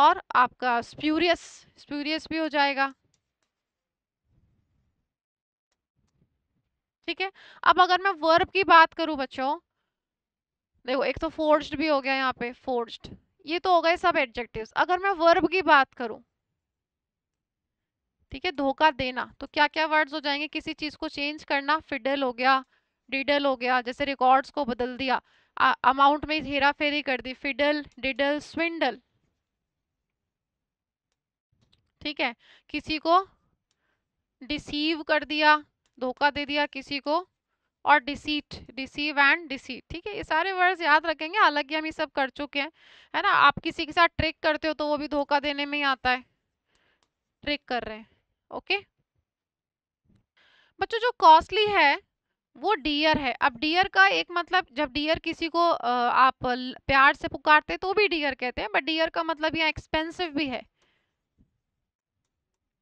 और आपका स्प्यूरियस स्प्यूरियस भी हो जाएगा ठीक है अब अगर मैं वर्ब की बात करूं बच्चों देखो एक तो फोर्ज्ड भी हो गया यहाँ पे फोर्ज्ड ये तो हो गए सब एडजेक्टिव्स अगर मैं वर्ब की बात करूं ठीक है धोखा देना तो क्या क्या वर्ड्स हो जाएंगे किसी चीज को चेंज करना फिडल हो गया डिडल हो गया जैसे रिकॉर्ड्स को बदल दिया अमाउंट में हेरा फेरी कर दी फिडल डिडल स्विंडल ठीक है किसी को डिसीव कर दिया धोखा दे दिया किसी को और डिसीट डिसीव एंड डिसीट ठीक है ये सारे वर्ड्स याद रखेंगे हालांकि हम ये सब कर चुके हैं है ना आप किसी के साथ ट्रिक करते हो तो वो भी धोखा देने में ही आता है ट्रिक कर रहे हैं ओके बच्चों जो कॉस्टली है वो डियर है अब डियर का एक मतलब जब डियर किसी को आप प्यार से पुकारते तो भी डियर कहते हैं बट डियर का मतलब यहाँ एक्सपेंसिव भी है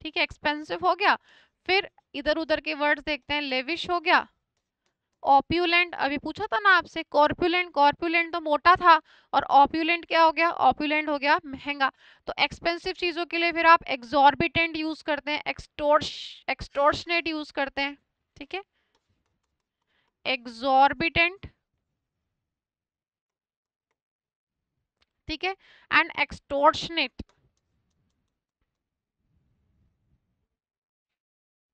ठीक है एक्सपेंसिव हो गया फिर इधर उधर के वर्ड्स देखते हैं लेविश हो गया ऑप्यूलेंट अभी पूछा था ना आपसे कॉर्पुलेंट कॉर्पुलेंट तो मोटा था और ऑप्यूलेंट क्या हो गया ऑप्यूलेंट हो गया महंगा तो एक्सपेंसिव चीज़ों के लिए फिर आप एग्जॉर्बिटेंट यूज़ करते हैं एक्सटोर्श एक्सटोर्शनेट यूज़ करते हैं ठीक है एग्जॉर्बिटेंट ठीक है एंड एक्सटोर्शनेट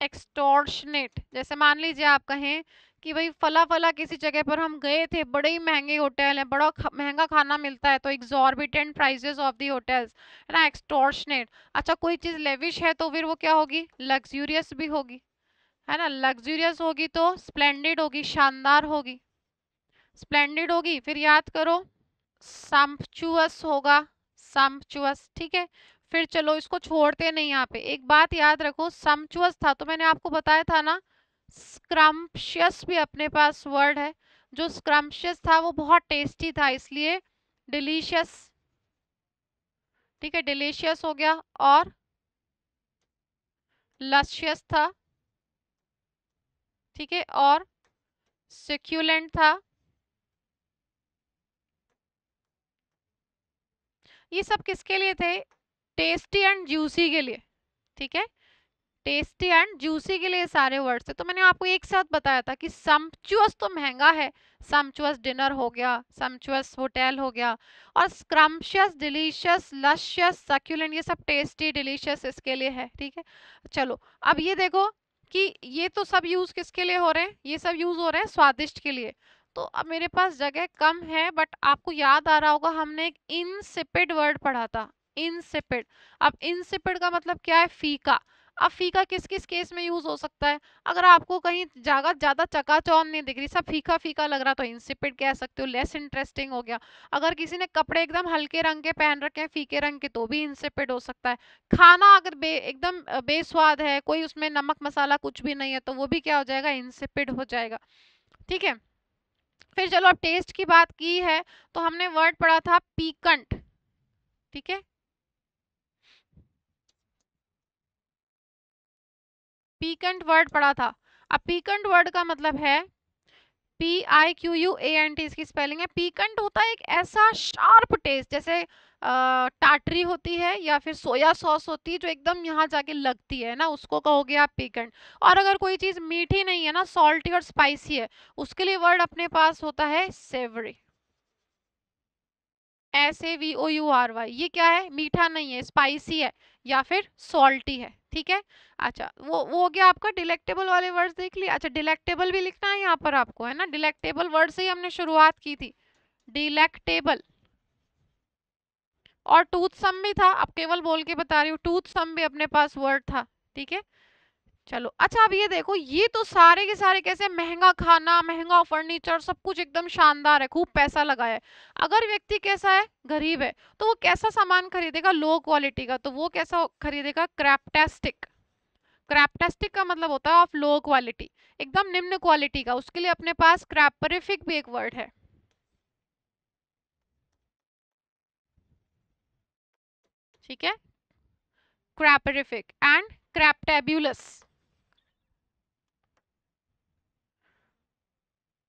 एक्सटोर्शनेट जैसे मान लीजिए आप कहें कि भाई फला फला किसी जगह पर हम गए थे बड़े ही महंगे होटल है बड़ा खा, महंगा खाना मिलता है तो exorbitant prices of the hotels है ना एक्सटोर्शनेट अच्छा कोई चीज़ लेविश है तो फिर वो क्या होगी लग्जूरियस भी होगी है ना लग्जूरियस होगी तो स्प्लेंडेड होगी शानदार होगी स्प्लेंडेड होगी फिर याद करो सम्पचुअस होगा सम्पचुअस ठीक है फिर चलो इसको छोड़ते नहीं यहाँ पे एक बात याद रखो सम्पचुअस था तो मैंने आपको बताया था ना स्क्रम्पशियस भी अपने पास वर्ड है जो स्क्रम्पशियस था वो बहुत टेस्टी था इसलिए डिलीशियस ठीक है डिलीशियस हो गया और लशियस था ठीक है और सिक्यूलेंट था ये सब किसके लिए थे टेस्टी एंड जूसी के लिए ठीक है टेस्टी एंड जूसी के लिए सारे वर्ड्स थे तो मैंने आपको एक साथ बताया था कि सम्पचुअस तो महंगा है सम्पचुअस डिनर हो गया सम्पचुअस होटल हो गया और स्क्रम्पियस डिलीशियस लशियस सक्यूलेंट ये सब टेस्टी डिलीशियस इसके लिए है ठीक है चलो अब ये देखो कि ये तो सब यूज़ किसके लिए हो रहे हैं ये सब यूज़ हो रहे हैं स्वादिष्ट के लिए तो अब मेरे पास जगह कम है बट आपको याद आ रहा होगा हमने एक इनसिपिड वर्ड पढ़ा था इनसिपिड अब इनसिपिड का मतलब क्या है फीका अब फीका किस किस केस में यूज हो सकता है अगर आपको कहीं जागा ज्यादा चकाचौन नहीं दिख रही सब फीका फीका लग रहा तो इंसिपिड कह सकते हो लेस इंटरेस्टिंग हो गया अगर किसी ने कपड़े एकदम हल्के रंग के पहन रखे हैं फीके रंग के तो भी इंसिपिड हो सकता है खाना अगर बे एकदम बेस्वाद है कोई उसमें नमक मसाला कुछ भी नहीं है तो वो भी क्या हो जाएगा इंसिपिड हो जाएगा ठीक है फिर चलो अब टेस्ट की बात की है तो हमने वर्ड पढ़ा था पीकंट ठीक है पीकेंट वर्ड पढ़ा था अब पीकेंट वर्ड का मतलब है P I Q U A N T इसकी स्पेलिंग है पीकेंट होता है एक ऐसा शार्प टेस्ट जैसे टाटरी होती है या फिर सोया सॉस होती है जो एकदम यहाँ जाके लगती है ना उसको कहोगे आप पीकेंट और अगर कोई चीज़ मीठी नहीं है ना सॉल्टी और स्पाइसी है उसके लिए वर्ड अपने पास होता है savoury S A V O U R Y ये क्या है मीठा नहीं है स्पाइसी है या फिर सॉल्टी है ठीक है अच्छा वो वो हो गया आपका डिलेक्टेबल वाले वर्ड्स देख लिए अच्छा डिलेक्टेबल भी लिखना है यहाँ पर आपको है ना डिलेक्टेबल वर्ड से ही हमने शुरुआत की थी डिलेक्टेबल और टूथ सम भी था अब केवल बोल के बता रही हूँ टूथ सम भी अपने पास वर्ड था ठीक है चलो अच्छा अब ये देखो ये तो सारे के सारे कैसे महंगा खाना महंगा फर्नीचर सब कुछ एकदम शानदार है खूब पैसा लगाया है अगर व्यक्ति कैसा है गरीब है तो वो कैसा सामान खरीदेगा लो क्वालिटी का तो वो कैसा खरीदेगा क्रैप्टेस्टिक क्रैप्टेस्टिक का मतलब होता है ऑफ लो क्वालिटी एकदम निम्न क्वालिटी का उसके लिए अपने पास क्रैपरिफिक भी एक वर्ड है ठीक है क्रैपरिफिक एंड क्रैपटेब्यूलस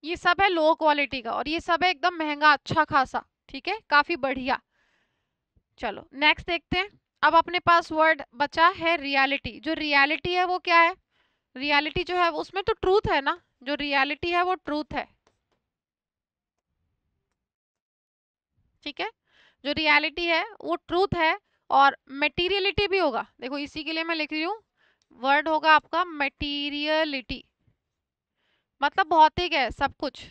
ये सब है लो क्वालिटी का और ये सब है एकदम महंगा अच्छा खासा ठीक है काफी बढ़िया चलो नेक्स्ट देखते हैं अब अपने पास वर्ड बचा है रियलिटी जो रियलिटी है वो क्या है रियलिटी जो है उसमें तो ट्रूथ है ना जो रियलिटी है वो ट्रूथ है ठीक है जो रियलिटी है वो ट्रूथ है और मटीरियलिटी भी होगा देखो इसी के लिए मैं लिख रही हूँ वर्ड होगा आपका मटीरियलिटी मतलब भौतिक है सब कुछ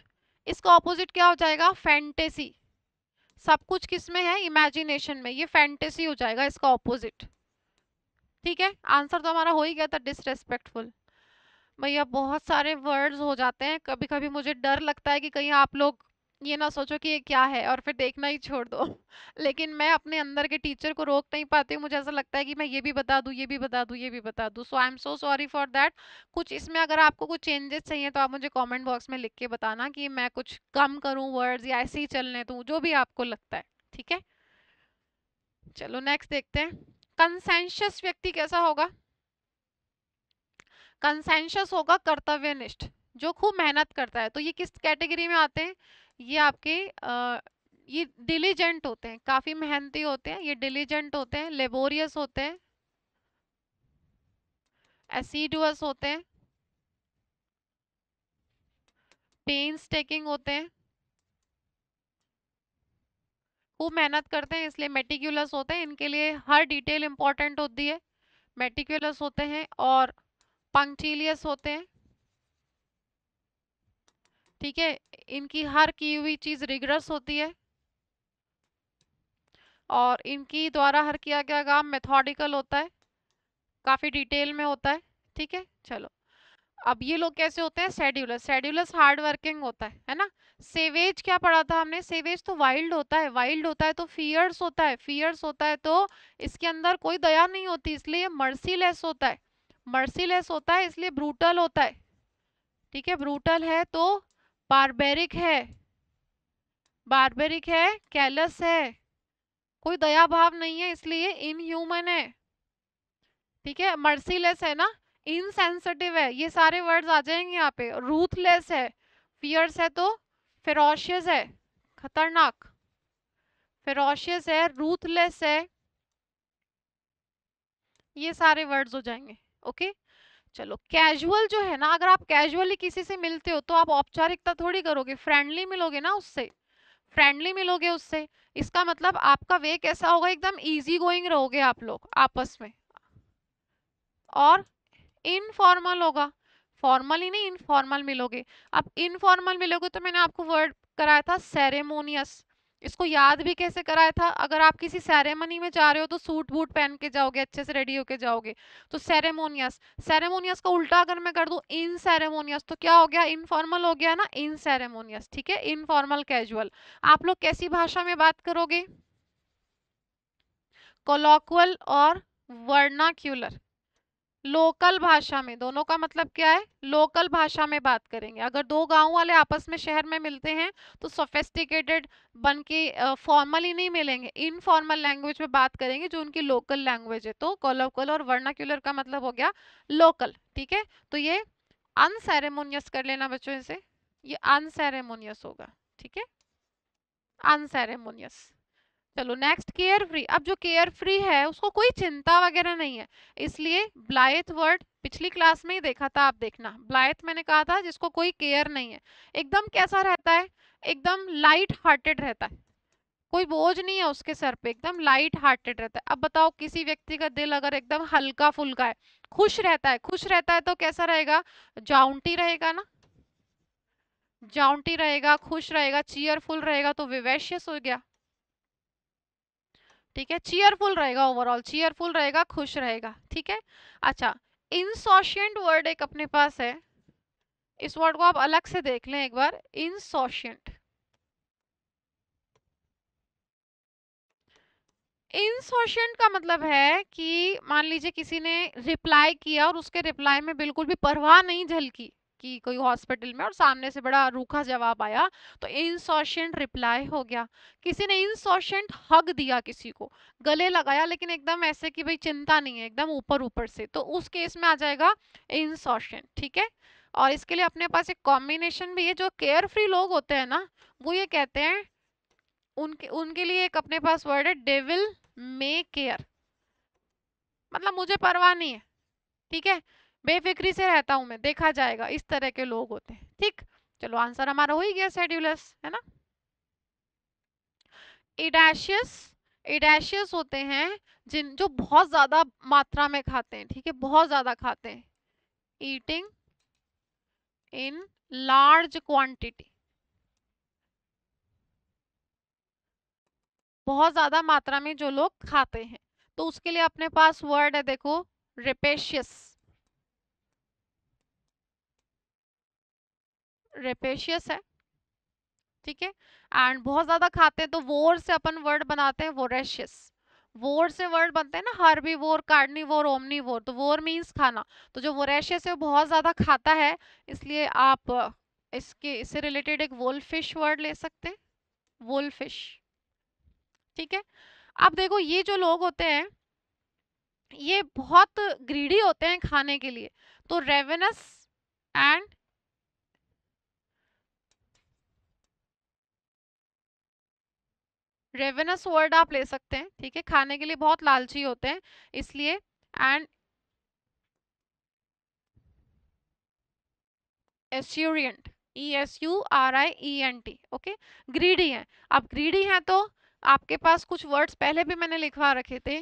इसका ऑपोजिट क्या हो जाएगा फैंटेसी सब कुछ किस में है इमेजिनेशन में ये फैंटेसी हो जाएगा इसका ऑपोजिट ठीक है आंसर तो हमारा हो ही गया था डिसरेस्पेक्टफुल भैया बहुत सारे वर्ड्स हो जाते हैं कभी कभी मुझे डर लगता है कि कहीं आप लोग ये ना सोचो कि ये क्या है और फिर देखना ही छोड़ दो लेकिन मैं अपने अंदर के टीचर को रोक नहीं पाती हूँ मुझे ऐसा लगता है कि मैं ये भी बता दूँ ये भी बता दूँ ये भी बता दूँ so I am so sorry for that कुछ इसमें अगर आपको कुछ चेंजेस चाहिए तो आप मुझे कमेंट बॉक्स में लिख के बताना कि मैं कुछ कम करूँ वर्ड्स या ऐसे ही चलने दूँ जो भी आपको लगता है ठीक है चलो नेक्स्ट देखते हैं कंसेंशियस व्यक्ति कैसा होगा कंसेंशियस होगा कर्तव्यनिष्ठ जो खूब मेहनत करता है तो ये किस कैटेगरी में आते हैं ये आपके आ, ये डिलीजेंट होते हैं काफ़ी मेहनती होते हैं ये डिलीजेंट होते हैं लेबोरियस होते हैं एसिडुअस होते हैं पेन्स टेकिंग होते हैं खूब मेहनत करते हैं इसलिए मेटिक्यूलस होते हैं इनके लिए हर डिटेल इंपॉर्टेंट होती है मेटिक्यूलस होते हैं और पंक्टीलियस होते हैं ठीक है इनकी हर की हुई चीज़ रिगरस होती है और इनकी द्वारा हर किया गया काम मेथोडिकल होता है काफ़ी डिटेल में होता है ठीक है चलो अब ये लोग कैसे होते हैं शेड्यूलर सेड्यूलस हार्ड वर्किंग होता है है ना सेवेज क्या पढ़ा था हमने सेवेज तो वाइल्ड होता है वाइल्ड होता है तो फियर्स होता है फियर्स होता है तो इसके अंदर कोई दया नहीं होती इसलिए ये मर्सीलेस होता है मर्सीलेस होता है इसलिए ब्रूटल होता है ठीक है ब्रूटल है तो बारबेरिक है बारबेरिक है कैलस है कोई दया भाव नहीं है इसलिए इनह्यूमन है ठीक है मर्सीलेस है ना इनसेंसिटिव है ये सारे वर्ड्स आ जाएंगे यहाँ पे रूथलेस है फियर्स है तो फेरोशियस है खतरनाक फेरोशियस है रूथलेस है ये सारे वर्ड्स हो जाएंगे ओके okay? चलो कैजुअल जो है ना अगर आप कैजुअली किसी से मिलते हो तो आप औपचारिकता थोड़ी करोगे फ्रेंडली मिलोगे ना उससे फ्रेंडली मिलोगे उससे इसका मतलब आपका वे कैसा होगा एकदम इजी गोइंग रहोगे आप लोग आपस में और इनफॉर्मल होगा फॉर्मल ही नहीं इनफॉर्मल मिलोगे अब इनफॉर्मल मिलोगे तो मैंने आपको वर्ड कराया था सेरेमोनियस इसको याद भी कैसे कराया था अगर आप किसी सेरेमनी में जा रहे हो तो सूट बूट पहन के जाओगे अच्छे से रेडी होके जाओगे तो सेरेमोनियस सेरेमोनियस का उल्टा अगर मैं कर दूं इन सेरेमोनियस तो क्या हो गया इनफॉर्मल हो गया ना इन सेरेमोनियस ठीक है इनफॉर्मल कैजुअल आप लोग कैसी भाषा में बात करोगे कोलोक्वल और वर्नाक्यूलर लोकल भाषा में दोनों का मतलब क्या है लोकल भाषा में बात करेंगे अगर दो गांव वाले आपस में शहर में मिलते हैं तो सोफेस्टिकेटेड बन के फॉर्मली नहीं मिलेंगे इनफॉर्मल लैंग्वेज में बात करेंगे जो उनकी लोकल लैंग्वेज है तो कोलोकल और वर्नाक्यूलर का मतलब हो गया लोकल ठीक है तो ये अनसेरेमोनियस कर लेना बच्चों इसे ये अनसेरेमोनियस होगा ठीक है अनसेरेमोनियस चलो नेक्स्ट केयर फ्री अब जो केयर फ्री है उसको कोई चिंता वगैरह नहीं है इसलिए ब्लायथ वर्ड पिछली क्लास में ही देखा था आप देखना ब्लायथ मैंने कहा था जिसको कोई केयर नहीं है एकदम कैसा रहता है एकदम लाइट हार्टेड रहता है कोई बोझ नहीं है उसके सर पे एकदम लाइट हार्टेड रहता है अब बताओ किसी व्यक्ति का दिल अगर एकदम हल्का फुल्का है खुश रहता है खुश रहता है तो कैसा रहेगा जाउंटी रहेगा ना जाउंटी रहेगा खुश रहेगा चीयरफुल रहेगा तो विवेशियस हो गया ठीक है चीयरफुल रहेगा ओवरऑल चीयरफुल रहेगा खुश रहेगा ठीक है अच्छा इनसोशियंट वर्ड एक अपने पास है इस वर्ड को आप अलग से देख लें एक बार इनसोशियंट इंसोशियंट का मतलब है कि मान लीजिए किसी ने रिप्लाई किया और उसके रिप्लाई में बिल्कुल भी परवाह नहीं झलकी की कोई हॉस्पिटल में और सामने से बड़ा रूखा जवाब आया तो इंसॉशेंट रिप्लाई हो गया किसी ने इंसॉशेंट हग दिया किसी को गले लगाया लेकिन एकदम ऐसे कि भाई चिंता नहीं है एकदम ऊपर ऊपर से तो उस केस में आ जाएगा इंसॉशेंट ठीक है और इसके लिए अपने पास एक कॉम्बिनेशन भी है जो केयर फ्री लोग होते हैं ना वो ये कहते हैं उनके उनके लिए एक अपने पास वर्ड है डेविल मे केयर मतलब मुझे परवाह नहीं है ठीक है बेफिक्री से रहता हूँ मैं देखा जाएगा इस तरह के लोग होते हैं ठीक चलो आंसर हमारा हो ही गया सेड्यूलस है ना इडैशियस इडैशियस होते हैं जिन जो बहुत ज्यादा मात्रा में खाते हैं ठीक है बहुत ज्यादा खाते हैं ईटिंग इन लार्ज क्वांटिटी बहुत ज्यादा मात्रा में जो लोग खाते हैं तो उसके लिए अपने पास वर्ड है देखो रेपेशियस रेपेशियस है ठीक है एंड बहुत ज्यादा खाते हैं तो वोर से अपन वर्ड बनाते हैं वोरेशियस वोर से वर्ड बनते हैं ना हार्बी वोर कार्डनी वोर ओमनी वोर तो वोर मीन्स खाना तो जो वोरेशियस है वो बहुत ज्यादा खाता है इसलिए आप इसके इससे रिलेटेड एक वोल्फिश वर्ड ले सकते हैं वोल्फिश ठीक है अब देखो ये जो लोग होते हैं ये बहुत ग्रीडी होते हैं खाने के लिए तो रेवेनस एंड रेवेनस वर्ड आप ले सकते हैं ठीक है खाने के लिए बहुत लालची होते हैं इसलिए and esurient E S U R I E N T okay greedy है आप ग्रीडी हैं तो आपके पास कुछ वर्ड्स पहले भी मैंने लिखवा रखे थे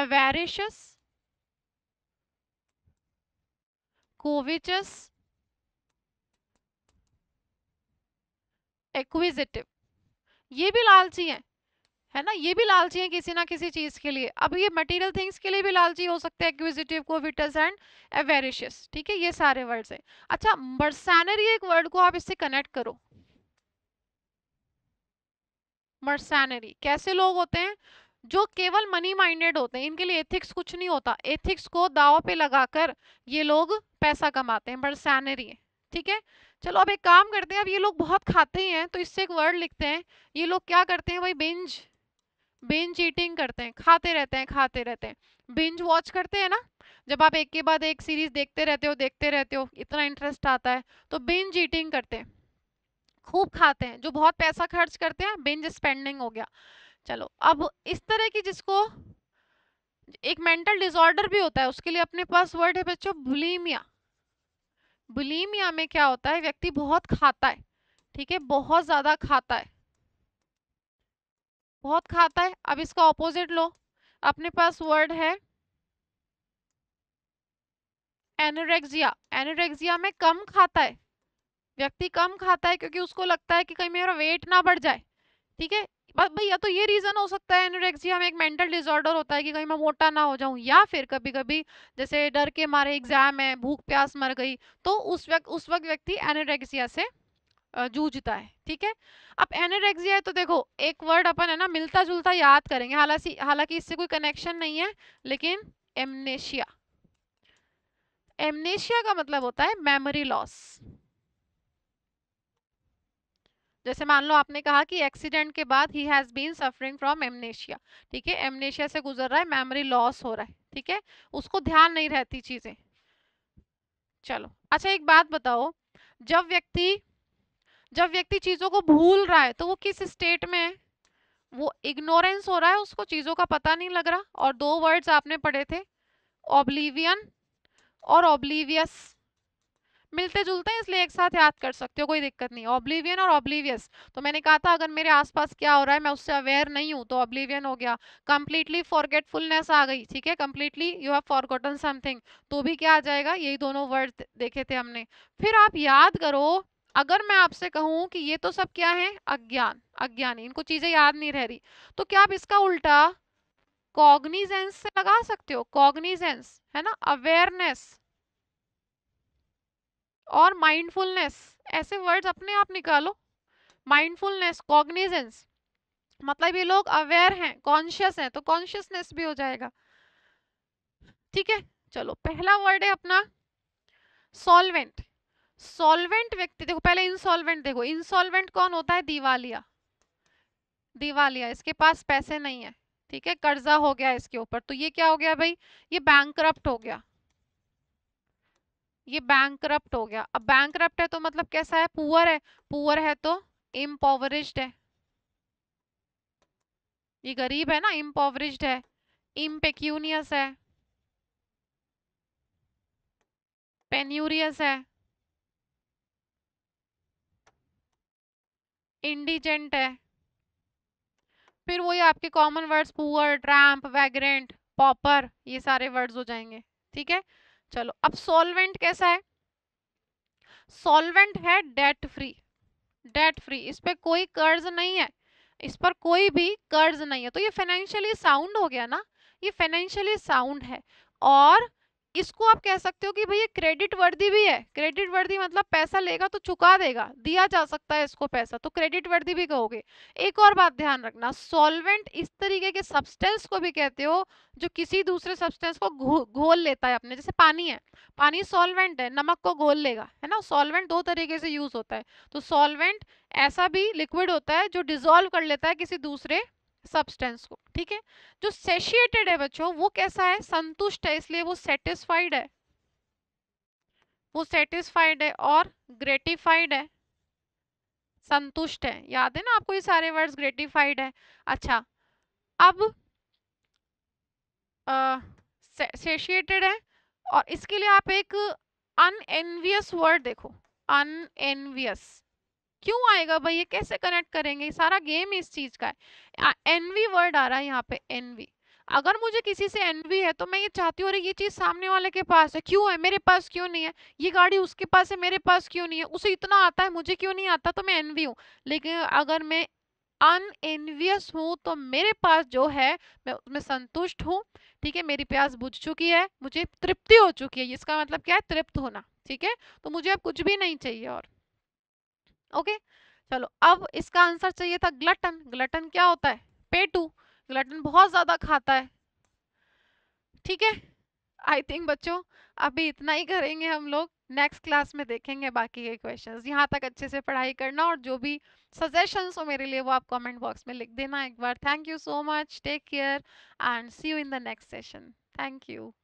अवेरिशस कोविचस एक्विजिटिव ये भी लालची हैं है ना ये भी लालची है किसी ना किसी चीज के लिए अब ये मटेरियल थिंग्स के लिए भी लालची हो सकते हैं एक्विजिटिव कोविटस एंड एवेरिशियस ठीक है ये सारे वर्ड्स हैं अच्छा मर्सैनरी एक वर्ड को आप इससे कनेक्ट करो मर्सैनरी कैसे लोग होते हैं जो केवल मनी माइंडेड होते हैं इनके लिए एथिक्स कुछ नहीं होता एथिक्स को दाव पे लगाकर ये लोग पैसा कमाते हैं मर्सैनरी ठीक है चलो अब एक काम करते हैं अब ये लोग बहुत खाते ही हैं तो इससे एक वर्ड लिखते हैं ये लोग क्या करते हैं भाई बिंज बिंज ईटिंग करते हैं खाते रहते हैं खाते रहते हैं बिंज वॉच करते हैं ना जब आप एक के बाद एक सीरीज देखते रहते हो देखते रहते हो इतना इंटरेस्ट आता है तो बिंज ईटिंग करते हैं खूब खाते हैं जो बहुत पैसा खर्च करते हैं बिंज स्पेंडिंग हो गया चलो अब इस तरह की जिसको एक मेंटल डिसऑर्डर भी होता है उसके लिए अपने पास वर्ड है बच्चों बुलीमिया बुलीमिया में क्या होता है व्यक्ति बहुत खाता है ठीक है बहुत ज्यादा खाता है बहुत खाता है अब इसका ऑपोजिट लो अपने पास वर्ड है एनोरेक्सिया एनोरेक्सिया में कम खाता है व्यक्ति कम खाता है क्योंकि उसको लगता है कि कहीं मेरा वेट ना बढ़ जाए ठीक है भैया तो ये रीजन हो सकता है एनोरेक्सिया में एक मेंटल डिसऑर्डर होता है कि कहीं मैं मोटा ना हो जाऊं या फिर कभी कभी जैसे डर के मारे एग्जाम है भूख प्यास मर गई तो उस वक्त उस वक्त व्यक्ति एनोरेक्सिया से जूझता है ठीक है अब एनोरेक्सिया है तो देखो एक वर्ड अपन है ना मिलता जुलता याद करेंगे हालांकि हालांकि इससे कोई कनेक्शन नहीं है लेकिन एमनेशिया एमनेशिया का मतलब होता है मेमोरी लॉस जैसे मान लो आपने कहा कि एक्सीडेंट के बाद ही has been suffering from amnesia ठीक है एमनेशिया से गुजर रहा है मेमोरी लॉस हो रहा है ठीक है उसको ध्यान नहीं रहती चीज़ें चलो अच्छा एक बात बताओ जब व्यक्ति जब व्यक्ति चीज़ों को भूल रहा है तो वो किस स्टेट में है वो इग्नोरेंस हो रहा है उसको चीज़ों का पता नहीं लग रहा और दो वर्ड्स आपने पढ़े थे ओब्लीवियन और ओब्लीवियस मिलते जुलते हैं इसलिए एक साथ याद कर सकते हो कोई दिक्कत नहीं ऑब्लिवियन और ऑब्लिवियस तो मैंने कहा था अगर मेरे आसपास क्या हो रहा है मैं उससे अवेयर नहीं हूँ तो ऑब्लिवियन हो गया कम्प्लीटली फॉरगेटफुलनेस आ गई ठीक है completely you have forgotten something तो भी क्या आ जाएगा यही दोनों वर्ड देखे थे हमने फिर आप याद करो अगर मैं आपसे कहूँ कि ये तो सब क्या है अज्ञान अज्ञानी इनको चीजें याद नहीं रह रही तो क्या आप इसका उल्टा कॉग्निजेंस से लगा सकते हो कॉग्निजेंस है ना अवेयरनेस और माइंडफुलनेस ऐसे वर्ड्स अपने आप निकालो माइंडफुलनेस कॉग्निजेंस मतलब ये लोग अवेयर हैं कॉन्शियस हैं तो कॉन्शियसनेस भी हो जाएगा ठीक है चलो पहला वर्ड है अपना सॉल्वेंट सॉल्वेंट व्यक्ति देखो पहले इंसॉल्वेंट देखो इंसॉल्वेंट कौन होता है दिवालिया दिवालिया इसके पास पैसे नहीं है ठीक है कर्जा हो गया इसके ऊपर तो ये क्या हो गया भाई ये बैंक हो गया ये बैंक हो गया अब बैंक है तो मतलब कैसा है पुअर है पुअर है तो इम्पॉवरिज्ड है ये गरीब है ना इम्पॉवरिज्ड है इम्पेक्यूनियस है पेन्यूरियस है इंडिजेंट है फिर वही आपके common words poor tramp vagrant pauper ये सारे वर्ड्स हो जाएंगे ठीक है चलो अब सॉल्वेंट कैसा है सॉल्वेंट है डेट फ्री डेट फ्री इस पर कोई कर्ज नहीं है इस पर कोई भी कर्ज नहीं है तो ये फाइनेंशियली साउंड हो गया ना ये फाइनेंशियली साउंड है और इसको आप कह सकते हो कि भैया क्रेडिट वर्दी भी है क्रेडिट वर्दी मतलब पैसा लेगा तो चुका देगा दिया जा सकता है इसको पैसा तो क्रेडिट वर्दी भी कहोगे एक और बात ध्यान रखना सॉल्वेंट इस तरीके के सब्सटेंस को भी कहते हो जो किसी दूसरे सब्सटेंस को घोल गो, लेता है अपने जैसे पानी है पानी सॉल्वेंट है नमक को घोल लेगा है ना सॉल्वेंट दो तरीके से यूज होता है तो सॉल्वेंट ऐसा भी लिक्विड होता है जो डिजोल्व कर लेता है किसी दूसरे सब्सटेंस को ठीक है जो सेशिएटेड है बच्चों वो कैसा है संतुष्ट है इसलिए वो सेटिस्फाइड है वो सेटिस्फाइड है और ग्रेटिफाइड है संतुष्ट है याद है ना आपको ये सारे वर्ड्स ग्रेटिफाइड है अच्छा अब सेशिएटेड है और इसके लिए आप एक अनएनवियस वर्ड देखो अनएनवियस क्यों आएगा भाई ये कैसे कनेक्ट करेंगे सारा गेम इस चीज का है एनवी वर्ड आ रहा है यहाँ पे एनवी अगर मुझे किसी से एनवी है तो मैं ये चाहती हूँ अरे ये चीज़ सामने वाले के पास है क्यों है मेरे पास क्यों नहीं है ये गाड़ी उसके पास है मेरे पास क्यों नहीं है उसे इतना आता है मुझे क्यों नहीं आता तो मैं एनवी हूँ लेकिन अगर मैं अन एनवियस हूँ तो मेरे पास जो है मैं उसमें संतुष्ट हूँ ठीक है मेरी प्यास बुझ चुकी है मुझे तृप्ति हो चुकी है इसका मतलब क्या है तृप्त होना ठीक है तो मुझे अब कुछ भी नहीं चाहिए और ओके चलो अब इसका आंसर चाहिए था ग्लटन ग्लटन क्या होता है पेटू ग्लटन बहुत ज्यादा खाता है ठीक है आई थिंक बच्चों अभी इतना ही करेंगे हम लोग नेक्स्ट क्लास में देखेंगे बाकी के क्वेश्चंस यहाँ तक अच्छे से पढ़ाई करना और जो भी सजेशंस हो मेरे लिए वो आप कमेंट बॉक्स में लिख देना एक बार thank you so much take care and see you in the next session thank you